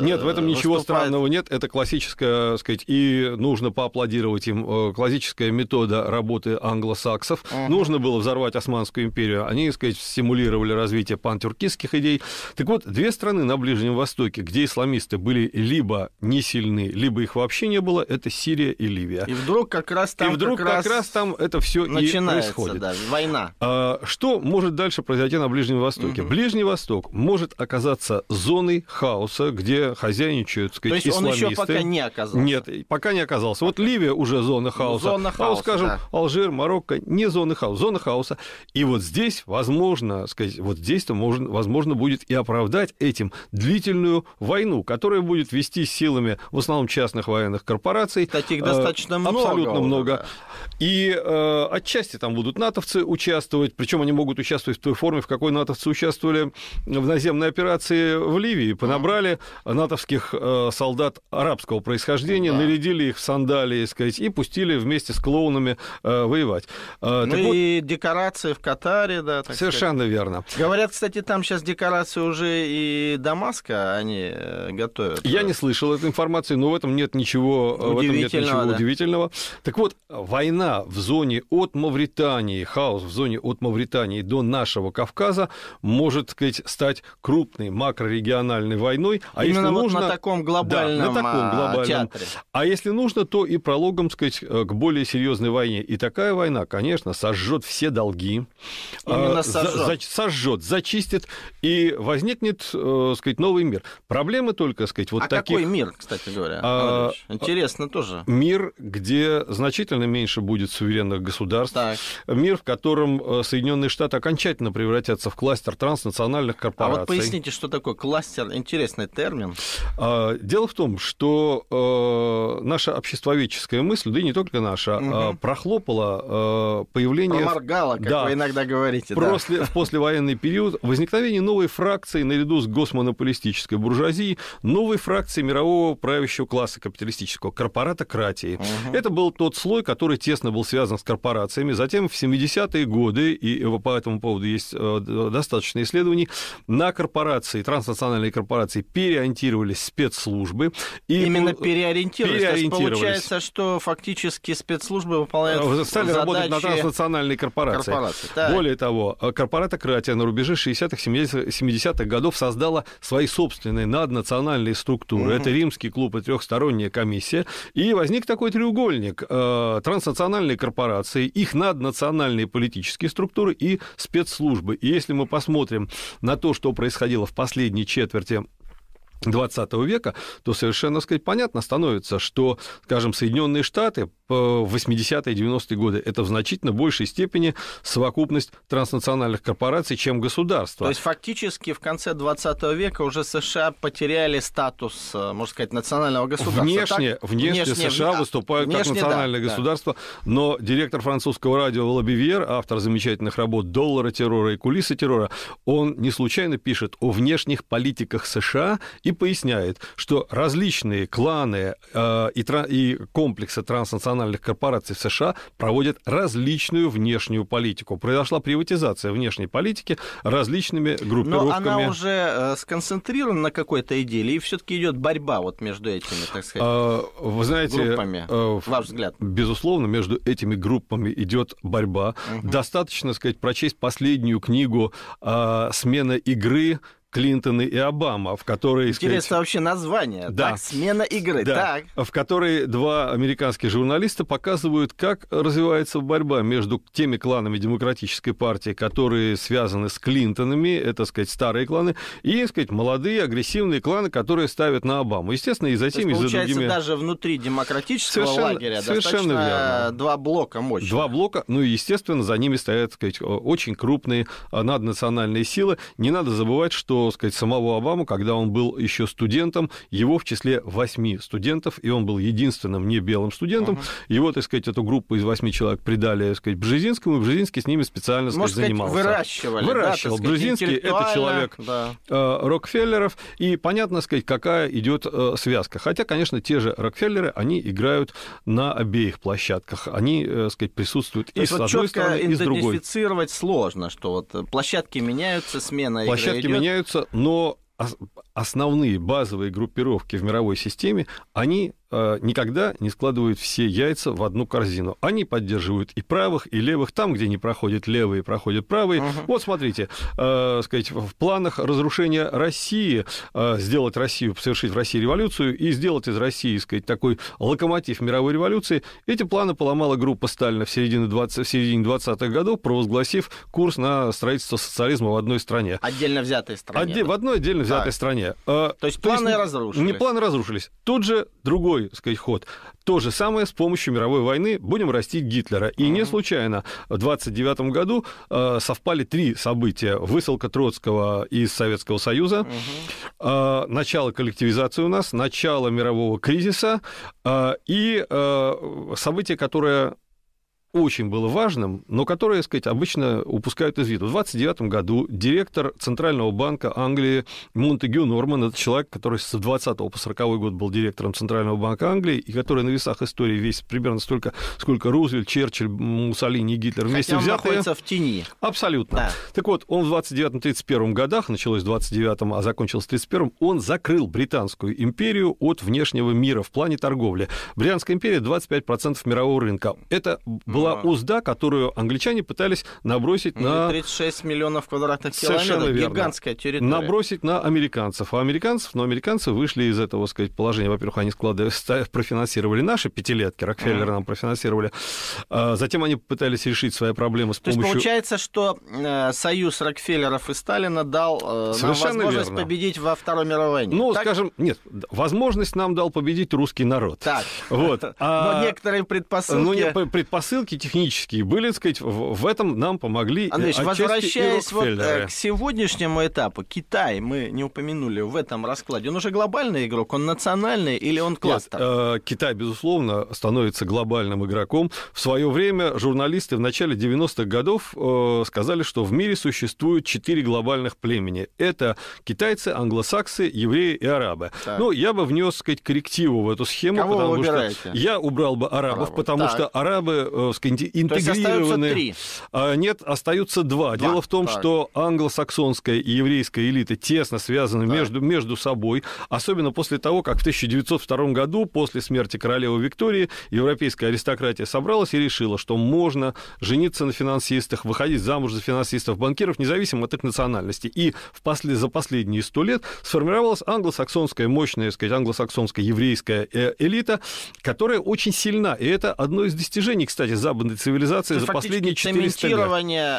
Нет, в этом ничего выступает... странного нет, это классическая, так сказать, и нужно поаплодировать им, классическая метода работы англосаксов. Угу. Нужно было взорвать Османскую империю, они, так сказать, стимулировали развитие пантюркистских идей. Так вот, две страны на Ближнем Востоке, где исламисты были либо не сильны, либо их вообще не было, это Сирия и Ливия. И вдруг как раз там, и вдруг как раз, как раз там это все и происходит. Да, война. А, что может дальше произойти на Ближнем Востоке? Угу. Ближний Восток может оказаться зоной хаоса, где хозяйничают, так сказать, То есть исламисты. он еще пока не оказался? Нет, пока не оказался. Вот Ливия уже зона ну, хаоса. зона а хаоса, а скажем, да. Алжир, Марокко не зона хаоса, зона хаоса. И вот здесь, возможно, сказать, вот здесь наконец можно, возможно, будет и оправдать этим длительную войну, которая будет вести силами в основном частных военных корпораций. Таких э, достаточно много. Абсолютно много. И э, отчасти там будут натовцы участвовать, причем они могут участвовать в той форме, в какой натовцы участвовали в наземной операции в Ливии. Понабрали mm. натовских э, солдат арабского происхождения, mm, да. нарядили их в сандалии, сказать, и пустили вместе с клоунами э, воевать. Э, ну и вот... декорации в Катаре, да. Так Совершенно сказать. верно. Говорят, кстати, там сейчас декорации уже и Дамаска они э, готовят. Я э, не слышал этой информации, но в этом нет ничего, э, в этом нет ничего да. удивительного. Так вот, война в зоне от Мавритании, хаос в зоне от Мавритании до нашего Кавказа может, сказать, стать крупной макрорегиональной войной. А Именно если вот нужно, на таком глобальном, да, на таком а, глобальном театре. А если нужно, то и прологом, сказать, к более серьезной войне. И такая война, конечно, сожжет все долги. Именно сожжет. За, за, сожжет, очистит и возникнет, э, сказать, новый мир. Проблемы только, сказать, вот а таких... какой мир, кстати говоря? А, а, Интересно тоже. Мир, где значительно меньше будет суверенных государств. Так. Мир, в котором э, Соединенные Штаты окончательно превратятся в кластер транснациональных корпораций. А вот поясните, что такое кластер. Интересный термин. А, дело в том, что э, наша обществоведческая мысль, да и не только наша, угу. а, прохлопала э, появление... Проморгала, как да, вы иногда говорите. После, да. В послевоенный период возникновение новой фракции наряду с госмонополистической буржуазией, новой фракции мирового правящего класса капиталистического, корпоратократии. Угу. Это был тот слой, который тесно был связан с корпорациями. Затем в 70-е годы, и по этому поводу есть э, достаточно исследований, на корпорации, транснациональные корпорации переориентировались спецслужбы. И Именно переориентировались. переориентировались. То есть получается, что фактически спецслужбы выполняют э, Стали задачи... работать на транснациональные корпорации. корпорации Более того, э, корпоратократия на рубеже 60-х, 70-х годов создала свои собственные наднациональные структуры. Угу. Это Римский клуб и трехсторонняя комиссия. И возник такой треугольник. Э, транснациональные корпорации, их наднациональные политические структуры и спецслужбы. И если мы посмотрим на то, что происходило в последней четверти 20 века, то совершенно сказать, понятно становится, что, скажем, Соединенные Штаты 80-е, 90-е годы. Это в значительно большей степени совокупность транснациональных корпораций, чем государство. То есть фактически в конце 20 века уже США потеряли статус, э, можно сказать, национального государства. Внешне, так? внешне, внешне США вне... выступают внешне, как национальное да, государство, да. но директор французского радио Лабивьер, автор замечательных работ «Доллара террора» и «Кулисы террора», он не случайно пишет о внешних политиках США и поясняет, что различные кланы э, и, и комплексы транснациональных транснациональных корпораций в США проводят различную внешнюю политику. Произошла приватизация внешней политики различными группировками. Но она уже э, сконцентрирована на какой-то идее, и все-таки идет борьба вот между этими, так сказать, а, Вы знаете, группами, э, ваш взгляд? Безусловно, между этими группами идет борьба. Угу. Достаточно, сказать, прочесть последнюю книгу а, «Смена игры» Клинтон и Обама, в которой... Интересно сказать, вообще название. Да. Так, смена игры. Да, так. В которой два американских журналиста показывают, как развивается борьба между теми кланами демократической партии, которые связаны с Клинтонами, это, сказать, старые кланы, и, так сказать, молодые агрессивные кланы, которые ставят на Обаму. Естественно, и за теми, есть, и за другими... даже внутри демократического совершенно, лагеря совершенно верно. два блока мощных. Два блока, ну и, естественно, за ними стоят, так сказать, очень крупные а, наднациональные силы. Не надо забывать, что сказать, самого Обаму, когда он был еще студентом, его в числе восьми студентов, и он был единственным не белым студентом, угу. его, так сказать, эту группу из восьми человек придали, так сказать, Бжезинскому, и Бжезинский с ними специально, сказать, сказать, занимался. выращивали. Выращивал. Да, Бжезинский – это человек да. Э, Рокфеллеров, и понятно, сказать, какая идет э, связка. Хотя, конечно, те же Рокфеллеры, они играют на обеих площадках. Они, э, так сказать, присутствуют То и с вот одной стороны, и с другой. идентифицировать сложно, что вот площадки меняются, смена Площадки идет. меняются, остаются, но основные базовые группировки в мировой системе, они э, никогда не складывают все яйца в одну корзину. Они поддерживают и правых, и левых. Там, где не проходят левые, проходят правые. Угу. Вот смотрите, э, сказать, в планах разрушения России э, сделать Россию, совершить в России революцию и сделать из России, сказать, такой локомотив мировой революции, эти планы поломала группа Сталина в середине, 20, в середине 20-х годов, провозгласив курс на строительство социализма в одной стране. Отдельно взятой стране. Отде- да? В одной отдельно взятой да. стране. А, то есть То планы есть, разрушились. Не планы разрушились. Тут же другой, так сказать, ход. То же самое с помощью мировой войны будем расти Гитлера. И mm-hmm. не случайно в 29 году э, совпали три события. Высылка Троцкого из Советского Союза, э, начало коллективизации у нас, начало мирового кризиса э, и э, событие, которое очень было важным, но которое, так сказать, обычно упускают из виду. В 29 году директор Центрального банка Англии Монтегю Норман, это человек, который с 20 по 40 год был директором Центрального банка Англии, и который на весах истории весит примерно столько, сколько Рузвельт, Черчилль, Муссолини и Гитлер Хотя вместе он взятые. находится в тени. Абсолютно. Да. Так вот, он в 29-31 годах, началось в 29-м, а закончилось в 31-м, он закрыл Британскую империю от внешнего мира в плане торговли. Британская империя 25% мирового рынка. Это был была узда, которую англичане пытались набросить ну на... 36 миллионов квадратных километров, Совершенно верно. гигантская территория. Набросить на американцев. А американцев, но ну, американцы вышли из этого, сказать, положения. Во-первых, они склады профинансировали наши пятилетки, Рокфеллер ага. нам профинансировали. А, затем они пытались решить свои проблемы с То помощью... То есть получается, что э, союз Рокфеллеров и Сталина дал э, Совершенно нам возможность верно. победить во Второй мировой войне. Ну, так? скажем, нет, возможность нам дал победить русский народ. Так. Вот. Но а, некоторые предпосылки... Ну, предпосылки недоработки технические были, так сказать, в, в этом нам помогли. Э, Андрей, возвращаясь вот э, к сегодняшнему этапу, Китай мы не упомянули в этом раскладе. Он уже глобальный игрок, он национальный или он кластер? Нет, э, Китай, безусловно, становится глобальным игроком. В свое время журналисты в начале 90-х годов э, сказали, что в мире существует четыре глобальных племени. Это китайцы, англосаксы, евреи и арабы. Так. Ну, я бы внес, сказать, коррективу в эту схему, Кого потому что я убрал бы арабов, арабов. потому так. что арабы, э, сказать, интегрированы. остаются три. А, нет, остаются два. два. Дело в том, так. что англосаксонская и еврейская элита тесно связаны между, между собой, особенно после того, как в 1902 году, после смерти королевы Виктории, европейская аристократия собралась и решила, что можно жениться на финансистах, выходить замуж за финансистов-банкиров, независимо от их национальности. И в после, за последние сто лет сформировалась англосаксонская, мощная, сказать, англосаксонская еврейская э, элита, которая очень сильна. И это одно из достижений, кстати, за западной цивилизации за последние 400 лет.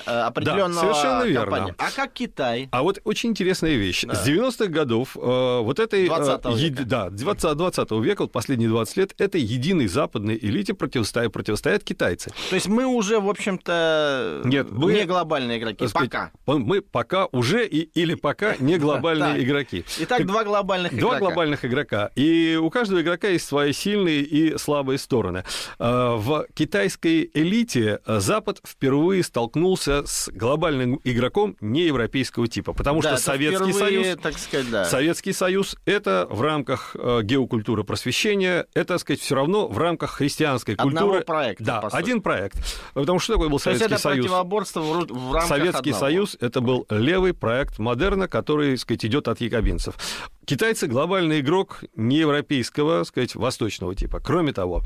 Э, определенного да, совершенно верно. Компания. А как Китай? А вот очень интересная вещь. Да. С 90-х годов э, вот этой... 20 э, века. Е, да, 20, 20 века, вот последние 20 лет, этой единой западной элите противостоят, противостоят китайцы. То есть мы уже, в общем-то, Нет, мы, не глобальные игроки. Сказать, пока. Мы пока уже и, или пока не глобальные игроки. Итак, два глобальных игрока. Два глобальных игрока. И у каждого игрока есть свои сильные и слабые стороны. Э, в китайской элите э, Запад впервые столкнулся с глобальным игроком неевропейского типа, потому да, что Советский впервые, Союз, так сказать, да. Советский Союз это в рамках э, геокультуры просвещения, это, так сказать, все равно в рамках христианской культуры. Одного проекта. Да, один проект, потому что такой был То Советский это Союз. Противоборство в, в рамках Советский одного. Союз это был левый проект модерна, который, так сказать, идет от якобинцев. Китайцы глобальный игрок не европейского, сказать, восточного типа. Кроме того,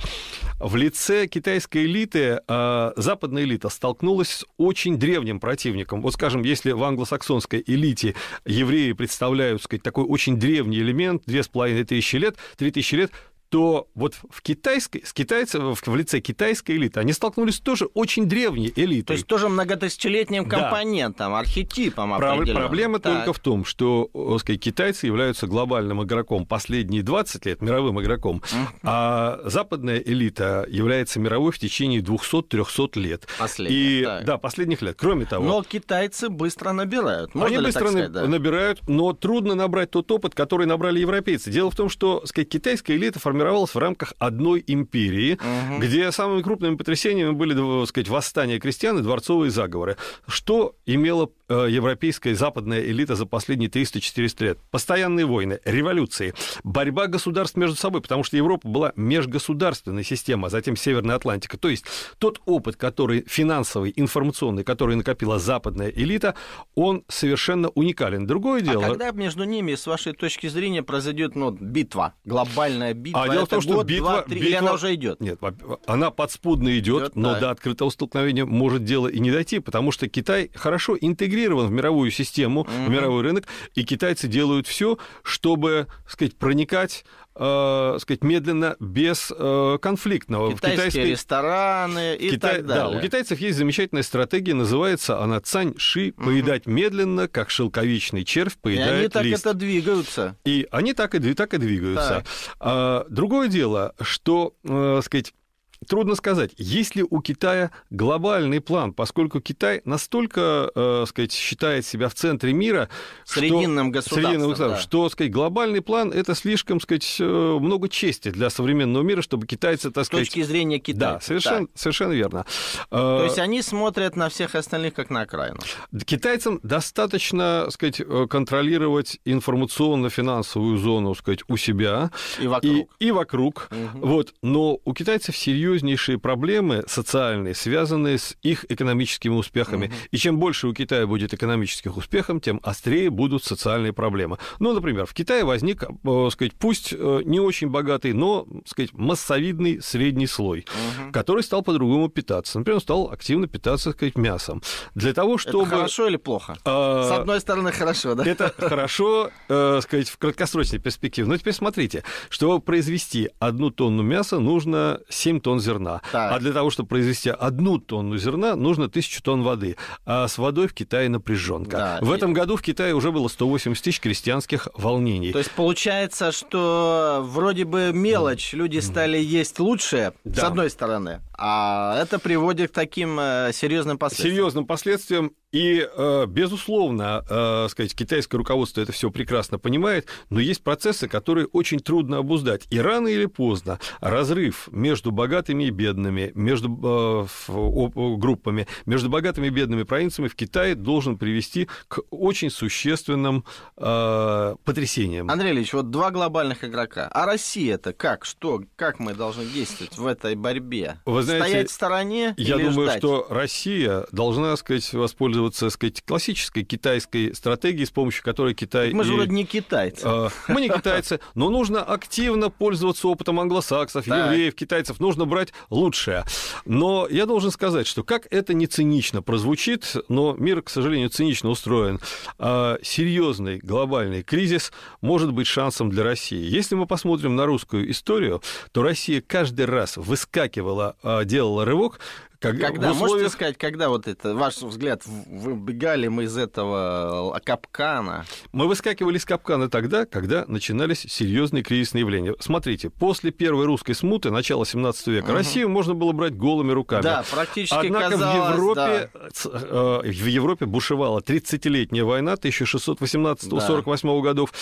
в лице китайской элиты э, западная элита столкнулась с очень древним противником. Вот, скажем, если в англосаксонской элите евреи представляют, сказать, такой очень древний элемент, две с половиной тысячи лет, три тысячи лет, то вот в китайской, с китайцев, в лице китайской элиты они столкнулись тоже очень древней элитой. То есть тоже многотысячелетним компонентом, да. архетипом Про- Проблема так. только в том, что э, сказать, китайцы являются глобальным игроком последние 20 лет, мировым игроком, а западная элита является мировой в течение 200-300 лет. Последних, И, Да, последних лет. Кроме того... Но китайцы быстро набирают. Можно они быстро так сказать, да? набирают, но трудно набрать тот опыт, который набрали европейцы. Дело в том, что сказать, китайская элита формируется формировалась в рамках одной империи, угу. где самыми крупными потрясениями были, так сказать, восстания крестьян и дворцовые заговоры. Что имело Э, европейская и западная элита за последние 300-400 лет. Постоянные войны, революции, борьба государств между собой, потому что Европа была межгосударственной системой, а затем Северная Атлантика. То есть тот опыт, который финансовый, информационный, который накопила западная элита, он совершенно уникален. Другое а дело... А когда между ними, с вашей точки зрения, произойдет ну, битва, глобальная битва? А дело в том, что год, битва, два, три, битва... Или она уже идет? Нет, она подспудно идет, идет но да. до открытого столкновения может дело и не дойти, потому что Китай хорошо интегрирует интегрирован в мировую систему, mm-hmm. в мировой рынок, и китайцы делают все, чтобы, так сказать, проникать э, сказать, медленно, без э, конфликтного. Китайские в рестораны и Кита... так далее. Да, у китайцев есть замечательная стратегия, называется она цань ши, угу. поедать медленно, как шелковичный червь поедает лист. И они так это двигаются. И они так и, так и двигаются. Так. А, другое дело, что, э, сказать, трудно сказать, есть ли у Китая глобальный план, поскольку Китай настолько, э, сказать, считает себя в центре мира, срединным что, государством, срединным, да. что, сказать, глобальный план это слишком, сказать, э, много чести для современного мира, чтобы китайцы, так С точки зрения Китая. Да, совершенно, так. совершенно верно. То э, есть они смотрят на всех остальных как на окраину. Китайцам достаточно, сказать, э, контролировать информационно-финансовую зону, сказать, у себя и вокруг, и, и вокруг. Угу. вот, но у китайцев серьезно серьезнейшие проблемы социальные, связанные с их экономическими успехами. Угу. И чем больше у Китая будет экономических успехов, тем острее будут социальные проблемы. Ну, например, в Китае возник, э, сказать, пусть э, не очень богатый, но, сказать, массовидный средний слой, угу. который стал по-другому питаться. Например, он стал активно питаться, так сказать, мясом. Для того, чтобы... Это хорошо или плохо? Э, С одной стороны, хорошо, да? Это хорошо, э, сказать, в краткосрочной перспективе. Но теперь смотрите, чтобы произвести одну тонну мяса, нужно 7 тонн тонн зерна. Так. А для того, чтобы произвести одну тонну зерна, нужно тысячу тонн воды. А с водой в Китае напряженка. Да, в и... этом году в Китае уже было 180 тысяч крестьянских волнений. То есть получается, что вроде бы мелочь, люди стали есть лучше, да. с одной стороны, а это приводит к таким э, серьезным последствиям. Серьезным последствиям и, э, безусловно, э, сказать, китайское руководство это все прекрасно понимает, но есть процессы, которые очень трудно обуздать. И рано или поздно разрыв между богатыми и бедными, между э, группами, между богатыми и бедными провинциями в Китае должен привести к очень существенным потрясениям. Андрей Ильич, вот два глобальных игрока. А россия это как? Что? Как мы должны действовать в этой борьбе? Вы знаете, Стоять в стороне? Я думаю, ждать? что Россия должна, сказать, воспользоваться придерживаться, так сказать, классической китайской стратегией с помощью которой Китай... Мы же и... вроде не китайцы. Э, мы не китайцы, но нужно активно пользоваться опытом англосаксов, евреев, китайцев, нужно брать лучшее. Но я должен сказать, что как это не цинично прозвучит, но мир, к сожалению, цинично устроен, а серьезный глобальный кризис может быть шансом для России. Если мы посмотрим на русскую историю, то Россия каждый раз выскакивала, а, делала рывок, как, когда, условиях... можете сказать, когда вот это, ваш взгляд, выбегали мы из этого а, капкана? Мы выскакивали из капкана тогда, когда начинались серьезные кризисные явления. Смотрите, после первой русской смуты, начала 17 века, угу. Россию можно было брать голыми руками. Да, практически Однако казалось, в, Европе, да. Э, в Европе бушевала 30-летняя война 1618-48 да. годов.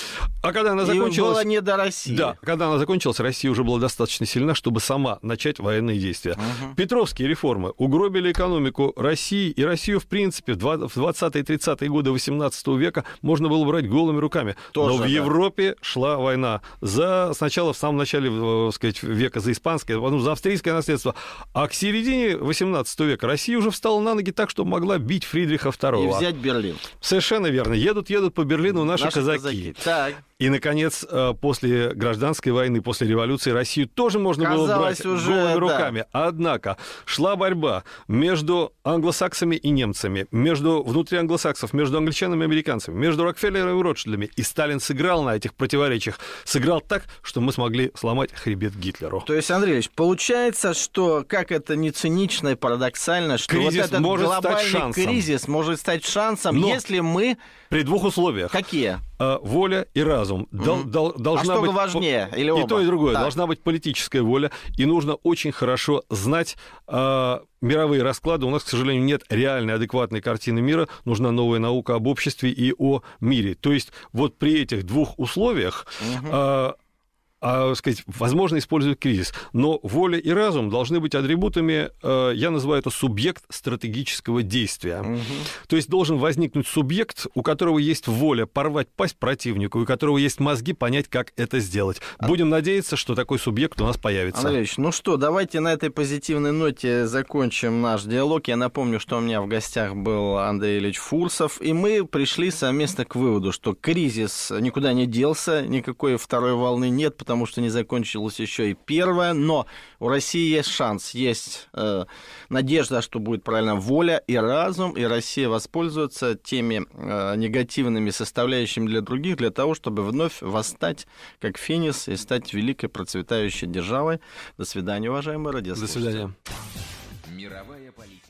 А когда она закончилась... И было не до России. Да, когда она закончилась, Россия уже была достаточно сильна, чтобы сама начать военные действия. Угу. Петровские реформы угробили экономику России, и Россию, в принципе, в 20-30-е годы 18 века можно было брать голыми руками. Тоже, Но в да. Европе шла война. За, сначала, в самом начале э, сказать, века за испанское, потом за австрийское наследство. А к середине 18 века Россия уже встала на ноги так, что могла бить Фридриха II. И взять Берлин. Совершенно верно. Едут, едут по Берлину наши, наши казаки. казаки. Так. И, наконец, э, после гражданской войны, после революции Россию тоже можно Казалось было брать уже, голыми да. руками. Однако шла борьба борьба между англосаксами и немцами, между внутри англосаксов, между англичанами и американцами, между Рокфеллером и Ротшильдами. И Сталин сыграл на этих противоречиях. Сыграл так, что мы смогли сломать хребет Гитлеру. То есть, Андрей Ильич, получается, что как это не цинично и парадоксально, что кризис вот этот может глобальный стать шансом. кризис может стать шансом, Но если мы... При двух условиях. Какие? Э, воля и разум. Дол, mm-hmm. дол, а должна а что быть важнее? Или оба? И то, и другое. Да. Должна быть политическая воля, и нужно очень хорошо знать э, мировые расклады. У нас, к сожалению, нет реальной адекватной картины мира. Нужна новая наука об обществе и о мире. То есть вот при этих двух условиях... Mm-hmm. Э, а, сказать, возможно использовать кризис. Но воля и разум должны быть атрибутами, э, я называю это субъект стратегического действия. Угу. То есть должен возникнуть субъект, у которого есть воля порвать пасть противнику, у которого есть мозги понять, как это сделать. А... Будем надеяться, что такой субъект у нас появится. Андреевич, ну что, давайте на этой позитивной ноте закончим наш диалог. Я напомню, что у меня в гостях был Андрей Ильич Фурсов, и мы пришли совместно к выводу, что кризис никуда не делся, никакой второй волны нет, потому потому что не закончилась еще и первая. Но у России есть шанс, есть э, надежда, что будет правильно воля и разум, и Россия воспользуется теми э, негативными составляющими для других, для того, чтобы вновь восстать как Феникс и стать великой процветающей державой. До свидания, уважаемые радиослушатели. До свидания. Мировая политика.